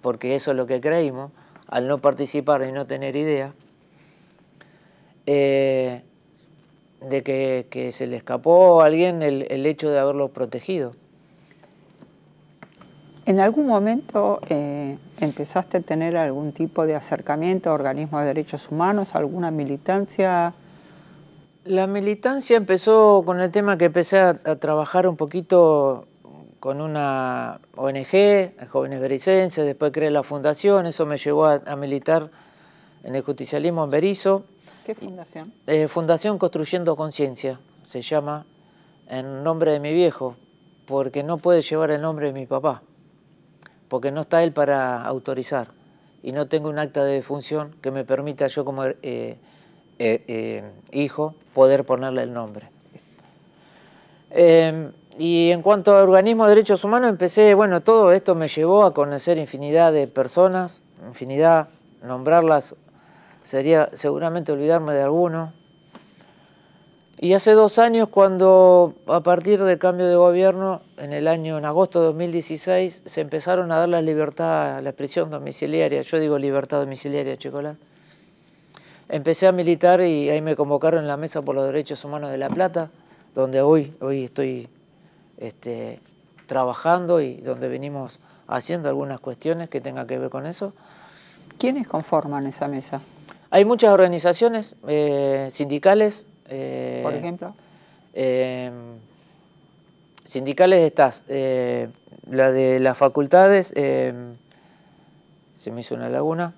porque eso es lo que creímos, al no participar y no tener idea. Eh, de que, se le escapó a alguien el, hecho de haberlo protegido. ¿En algún momento eh, empezaste a tener algún tipo de acercamiento a organismos de derechos humanos, alguna militancia? La militancia empezó con el tema que empecé a, trabajar un poquito con una ONG, Jóvenes Bericenses, después creé la fundación, eso me llevó a, a militar en el justicialismo en Berizo ¿Qué fundación? Eh, fundación Construyendo Conciencia, se llama en nombre de mi viejo, porque no puede llevar el nombre de mi papá, porque no está él para autorizar y no tengo un acta de defunción que me permita yo como eh, eh, hijo poder ponerle el nombre. Em, y en cuanto a Organismo de derechos humanos, empecé, bueno, todo esto me llevó a conocer infinidad de personas, infinidad, nombrarlas sería seguramente olvidarme de alguno. Y hace dos años cuando a partir del cambio de gobierno, en el año, en agosto de 2016, se empezaron a dar libertad a la prisión domiciliaria, yo digo libertad domiciliaria, Chocolate, empecé a militar y ahí me convocaron en la Mesa por los Derechos Humanos de La Plata, donde hoy, hoy estoy este, trabajando y donde venimos haciendo algunas cuestiones que tengan que ver con eso. ¿Quiénes conforman esa mesa? Hay muchas organizaciones eh, sindicales. Eh, Por ejemplo. Em, sindicales estás, eh, la de las facultades, em, se me hizo una laguna,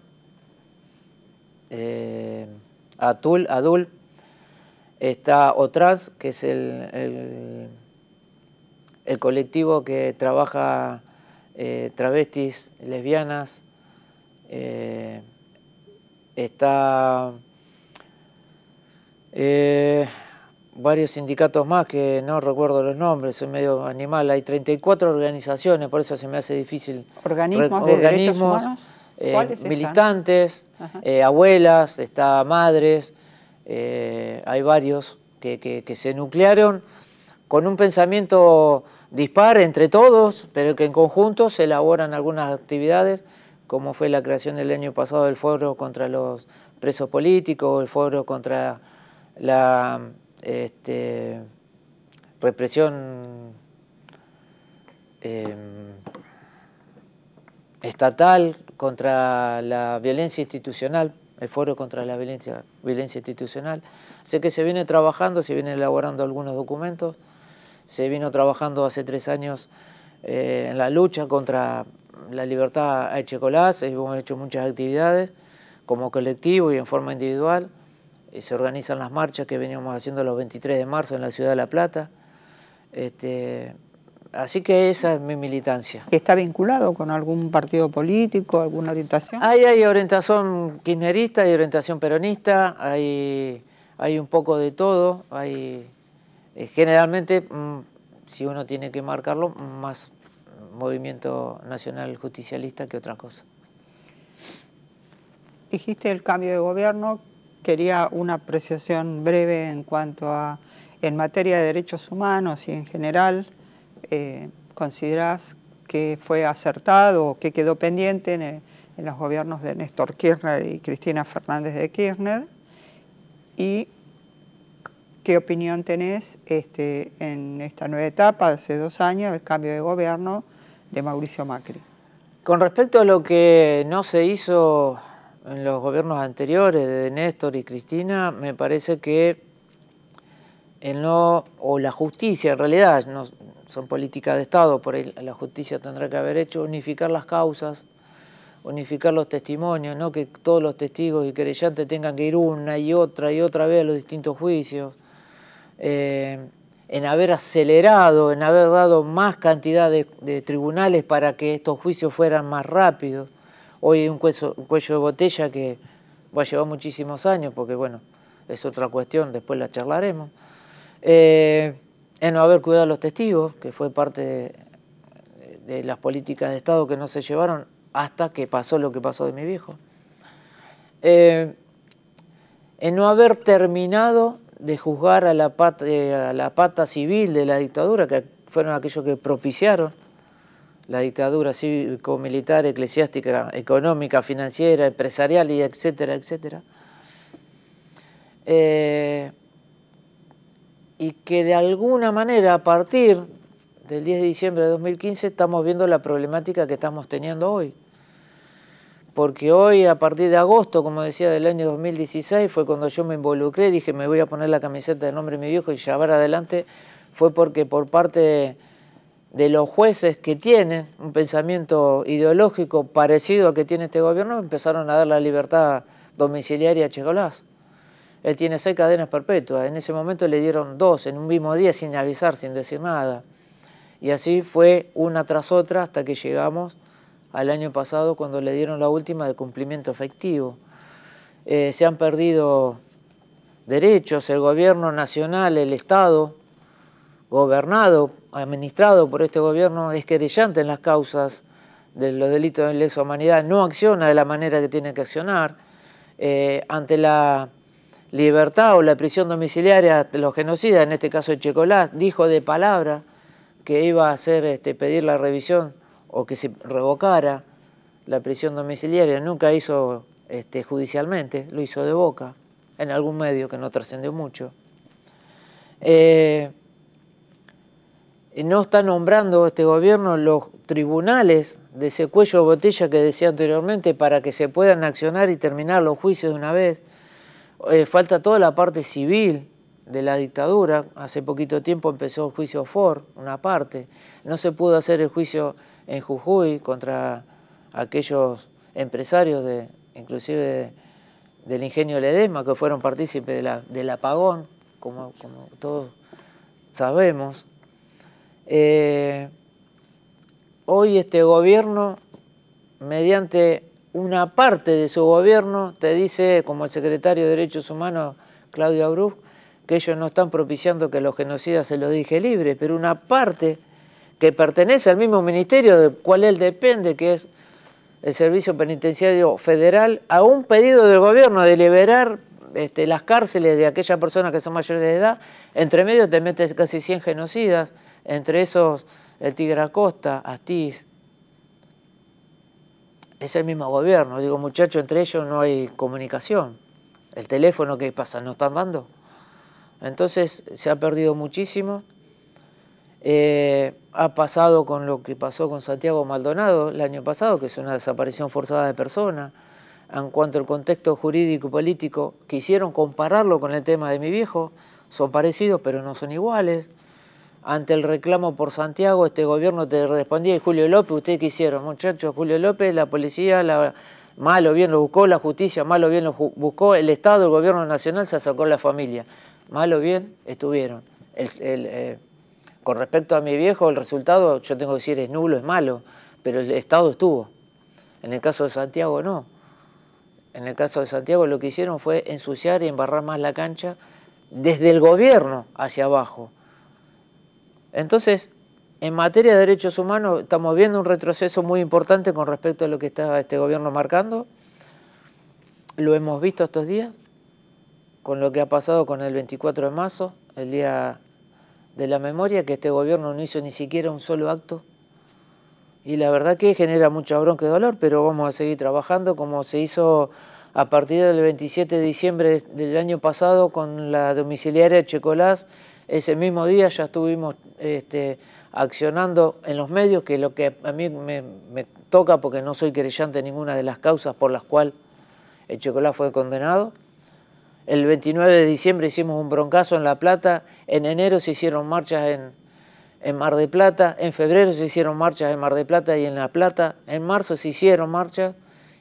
em, Atul, Adul, está OTRAS, que es el, el, el colectivo que trabaja travestis, lesbianas, Está eh, varios sindicatos más que no recuerdo los nombres, soy medio animal. Hay 34 organizaciones, por eso se me hace difícil. ¿Organismos de derechos eh, militantes, eh, abuelas, está madres, hay varios que, que, que se nuclearon con un pensamiento dispar entre todos, pero que en conjunto se elaboran algunas actividades como fue la creación el año pasado del foro contra los presos políticos, el foro contra la este, represión em, estatal contra la violencia institucional, el foro contra la violencia, institucional. Sé que se viene trabajando, se viene elaborando algunos documentos, se vino trabajando hace tres años eh, en la lucha contra la Libertad a Echecolás, hemos hecho muchas actividades como colectivo y en forma individual. Eh, se organizan las marchas que veníamos haciendo los 23 de marzo en la ciudad de La Plata. Este, así que esa es mi militancia. ¿Está vinculado con algún partido político, alguna orientación? Hay, hay orientación kirchnerista, hay orientación peronista, hay, hay un poco de todo. Hay, eh, generalmente, mm, si uno tiene que marcarlo, más movimiento nacional justicialista que otra cosa. Dijiste el cambio de gobierno, quería una apreciación breve en cuanto a, en materia de derechos humanos y en general, eh, ¿considerás que fue acertado o que quedó pendiente en, los gobiernos de Néstor Kirchner y Cristina Fernández de Kirchner? ¿Y qué opinión tenés este, en esta nueva etapa, hace dos años, el cambio de gobierno de Mauricio Macri. Con respecto a lo que no se hizo en los gobiernos anteriores de Néstor y Cristina, me parece que el no, o la justicia en realidad, son políticas de Estado, por ahí la justicia tendrá que haber hecho, unificar las causas, unificar los testimonios, no que todos los testigos y querellantes tengan que ir una y otra y otra vez a los distintos juicios. Eh, en haber acelerado, en haber dado más cantidad de, tribunales para que estos juicios fueran más rápidos. Hoy hay un cuello, de botella que va a llevar muchísimos años, porque bueno, es otra cuestión, después la charlaremos. Eh, en no haber cuidado a los testigos, que fue parte de, las políticas de Estado que no se llevaron hasta que pasó lo que pasó de mi viejo. Eh, en no haber terminado de juzgar a la, pata, eh, a la pata civil de la dictadura, que fueron aquellos que propiciaron la dictadura cívico-militar, eclesiástica, económica, financiera, empresarial, y etcétera, etcétera. Eh, y que de alguna manera, a partir del 10 de diciembre de 2015, estamos viendo la problemática que estamos teniendo hoy porque hoy a partir de agosto, como decía, del año 2016 fue cuando yo me involucré, dije me voy a poner la camiseta de nombre de mi viejo y llevar adelante, fue porque por parte de los jueces que tienen un pensamiento ideológico parecido a que tiene este gobierno, empezaron a dar la libertad domiciliaria a Checolás. Él tiene seis cadenas perpetuas, en ese momento le dieron dos en un mismo día sin avisar, sin decir nada. Y así fue una tras otra hasta que llegamos al año pasado cuando le dieron la última de cumplimiento efectivo. Eh, se han perdido derechos, el gobierno nacional, el Estado, gobernado, administrado por este gobierno, es querellante en las causas de los delitos de lesa humanidad, no acciona de la manera que tiene que accionar. Eh, ante la libertad o la prisión domiciliaria de los genocidas, en este caso Checolás, dijo de palabra que iba a hacer este, pedir la revisión o que se revocara la prisión domiciliaria, nunca hizo este, judicialmente, lo hizo de boca, en algún medio que no trascendió mucho. Eh, no está nombrando este gobierno los tribunales de ese cuello de botella que decía anteriormente para que se puedan accionar y terminar los juicios de una vez. Eh, falta toda la parte civil de la dictadura. Hace poquito tiempo empezó el juicio Ford, una parte. No se pudo hacer el juicio en Jujuy contra aquellos empresarios, de, inclusive del ingenio Ledesma, que fueron partícipes de la, del apagón, como, todos sabemos. Eh, hoy este gobierno, mediante una parte de su gobierno, te dice, como el secretario de Derechos Humanos, Claudio Abruz, que ellos no están propiciando que los genocidas se los dije libres, pero una parte que pertenece al mismo ministerio del cual él depende, que es el Servicio Penitenciario Federal, a un pedido del gobierno de liberar este, las cárceles de aquellas personas que son mayores de edad, entre medio te metes casi 100 genocidas, entre esos el Tigre Acosta, Astiz. Es el mismo gobierno, digo muchachos, entre ellos no hay comunicación. El teléfono, que pasa? ¿No están dando? Entonces se ha perdido muchísimo. Eh, ha pasado con lo que pasó con Santiago Maldonado el año pasado, que es una desaparición forzada de persona, en cuanto al contexto jurídico y político, quisieron compararlo con el tema de mi viejo, son parecidos pero no son iguales. Ante el reclamo por Santiago, este gobierno te respondía, y Julio López, ¿usted qué hicieron? Muchachos, Julio López, la policía, la, mal o bien lo buscó, la justicia mal o bien lo buscó, el Estado, el gobierno nacional se sacó la familia, mal o bien estuvieron. El, eh, con respecto a mi viejo, el resultado, yo tengo que decir, es nulo, es malo, pero el Estado estuvo. En el caso de Santiago, no. En el caso de Santiago, lo que hicieron fue ensuciar y embarrar más la cancha desde el gobierno hacia abajo. Entonces, en materia de derechos humanos, estamos viendo un retroceso muy importante con respecto a lo que está este gobierno marcando. Lo hemos visto estos días, con lo que ha pasado con el 24 de marzo, el día de la memoria que este gobierno no hizo ni siquiera un solo acto. Y la verdad que genera mucha bronca y dolor, pero vamos a seguir trabajando como se hizo a partir del 27 de diciembre del año pasado con la domiciliaria de Checolás. Ese mismo día ya estuvimos este, accionando en los medios, que es lo que a mí me, toca porque no soy querellante de ninguna de las causas por las cuales el Checolás fue condenado. El 29 de diciembre hicimos un broncazo en La Plata, en enero se hicieron marchas en, en Mar de Plata, en febrero se hicieron marchas en Mar de Plata y en La Plata, en marzo se hicieron marchas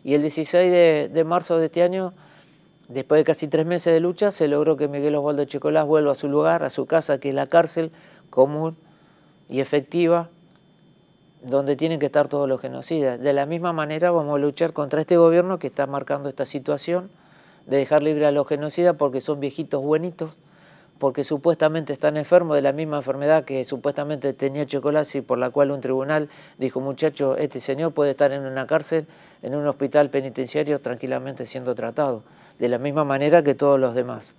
y el 16 de, marzo de este año, después de casi tres meses de lucha, se logró que Miguel Osvaldo Chicolás vuelva a su lugar, a su casa, que es la cárcel común y efectiva, donde tienen que estar todos los genocidas. De la misma manera vamos a luchar contra este gobierno que está marcando esta situación de dejar libre a los genocidas porque son viejitos buenitos, porque supuestamente están enfermos de la misma enfermedad que supuestamente tenía y por la cual un tribunal dijo, muchacho, este señor puede estar en una cárcel, en un hospital penitenciario, tranquilamente siendo tratado, de la misma manera que todos los demás.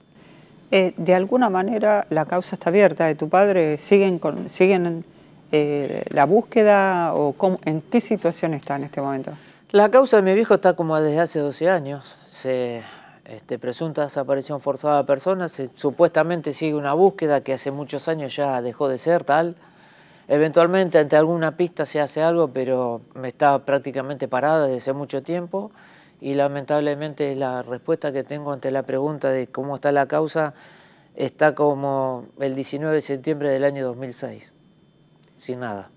Eh, de alguna manera la causa está abierta de ¿eh? tu padre, siguen, con, siguen eh, la búsqueda o cómo, en qué situación está en este momento. La causa de mi viejo está como desde hace 12 años, se este, presunta desaparición forzada de personas, supuestamente sigue una búsqueda que hace muchos años ya dejó de ser tal. Eventualmente ante alguna pista se hace algo, pero me está prácticamente parada desde hace mucho tiempo y lamentablemente la respuesta que tengo ante la pregunta de cómo está la causa está como el 19 de septiembre del año 2006, sin nada.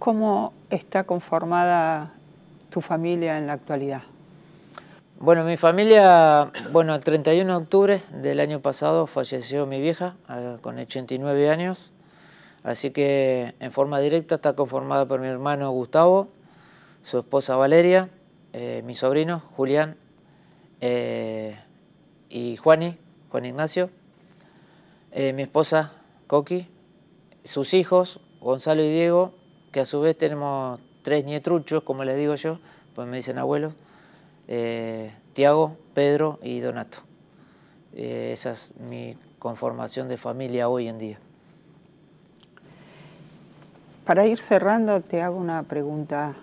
¿Cómo está conformada tu familia en la actualidad? Bueno, mi familia, bueno, el 31 de octubre del año pasado falleció mi vieja ah, con 89 años, así que en forma directa está conformada por mi hermano Gustavo, su esposa Valeria, eh, mi sobrino Julián eh, y Juani, Juan Ignacio, eh, mi esposa Coqui, sus hijos Gonzalo y Diego, que a su vez tenemos tres nietruchos, como les digo yo, pues me dicen abuelos, eh, Tiago, Pedro y Donato. Eh, esa es mi conformación de familia hoy en día. Para ir cerrando, te hago una pregunta.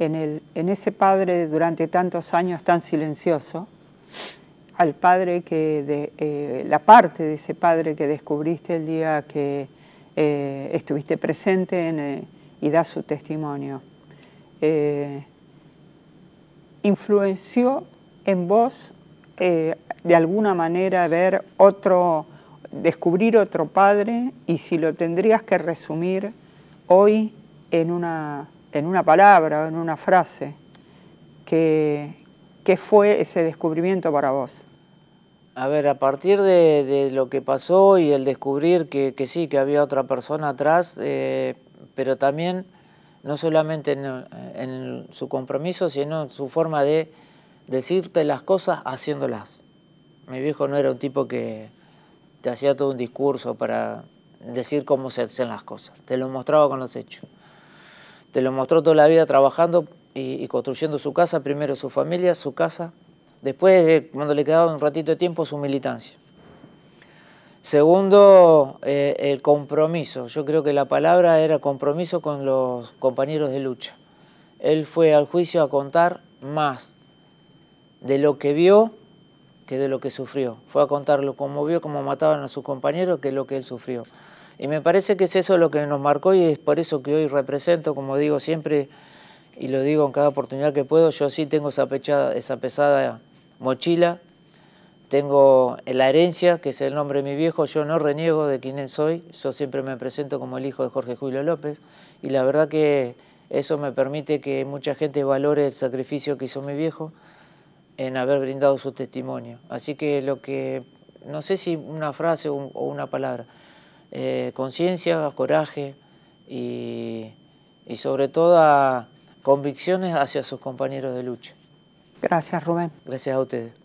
En, el, en ese padre durante tantos años tan silencioso, al padre que, de, eh, la parte de ese padre que descubriste el día que estuviste presente y da su testimonio, influenció en vos eh, de alguna manera ver otro, descubrir otro padre y si lo tendrías que resumir hoy en una, en una palabra o en una frase, ¿qué, fue ese descubrimiento para vos? A ver, a partir de, lo que pasó y el descubrir que, sí, que había otra persona atrás, eh, pero también no solamente en, su compromiso, sino en su forma de decirte las cosas haciéndolas. Mi viejo no era un tipo que te hacía todo un discurso para decir cómo se hacen las cosas, te lo mostraba con los hechos. Te lo mostró toda la vida trabajando y construyendo su casa, primero su familia, su casa, después cuando le quedaba un ratito de tiempo su militancia. Segundo, eh, el compromiso. Yo creo que la palabra era compromiso con los compañeros de lucha. Él fue al juicio a contar más de lo que vio que de lo que sufrió. Fue a contarlo como vio, cómo mataban a sus compañeros, que lo que él sufrió. Y me parece que es eso lo que nos marcó y es por eso que hoy represento, como digo siempre, y lo digo en cada oportunidad que puedo, yo sí tengo esa pesada mochila tengo la herencia, que es el nombre de mi viejo, yo no reniego de quién soy, yo siempre me presento como el hijo de Jorge Julio López y la verdad que eso me permite que mucha gente valore el sacrificio que hizo mi viejo en haber brindado su testimonio. Así que lo que, no sé si una frase o una palabra, eh, conciencia, coraje y, y sobre todo convicciones hacia sus compañeros de lucha. Gracias, Rubén. Gracias a ustedes.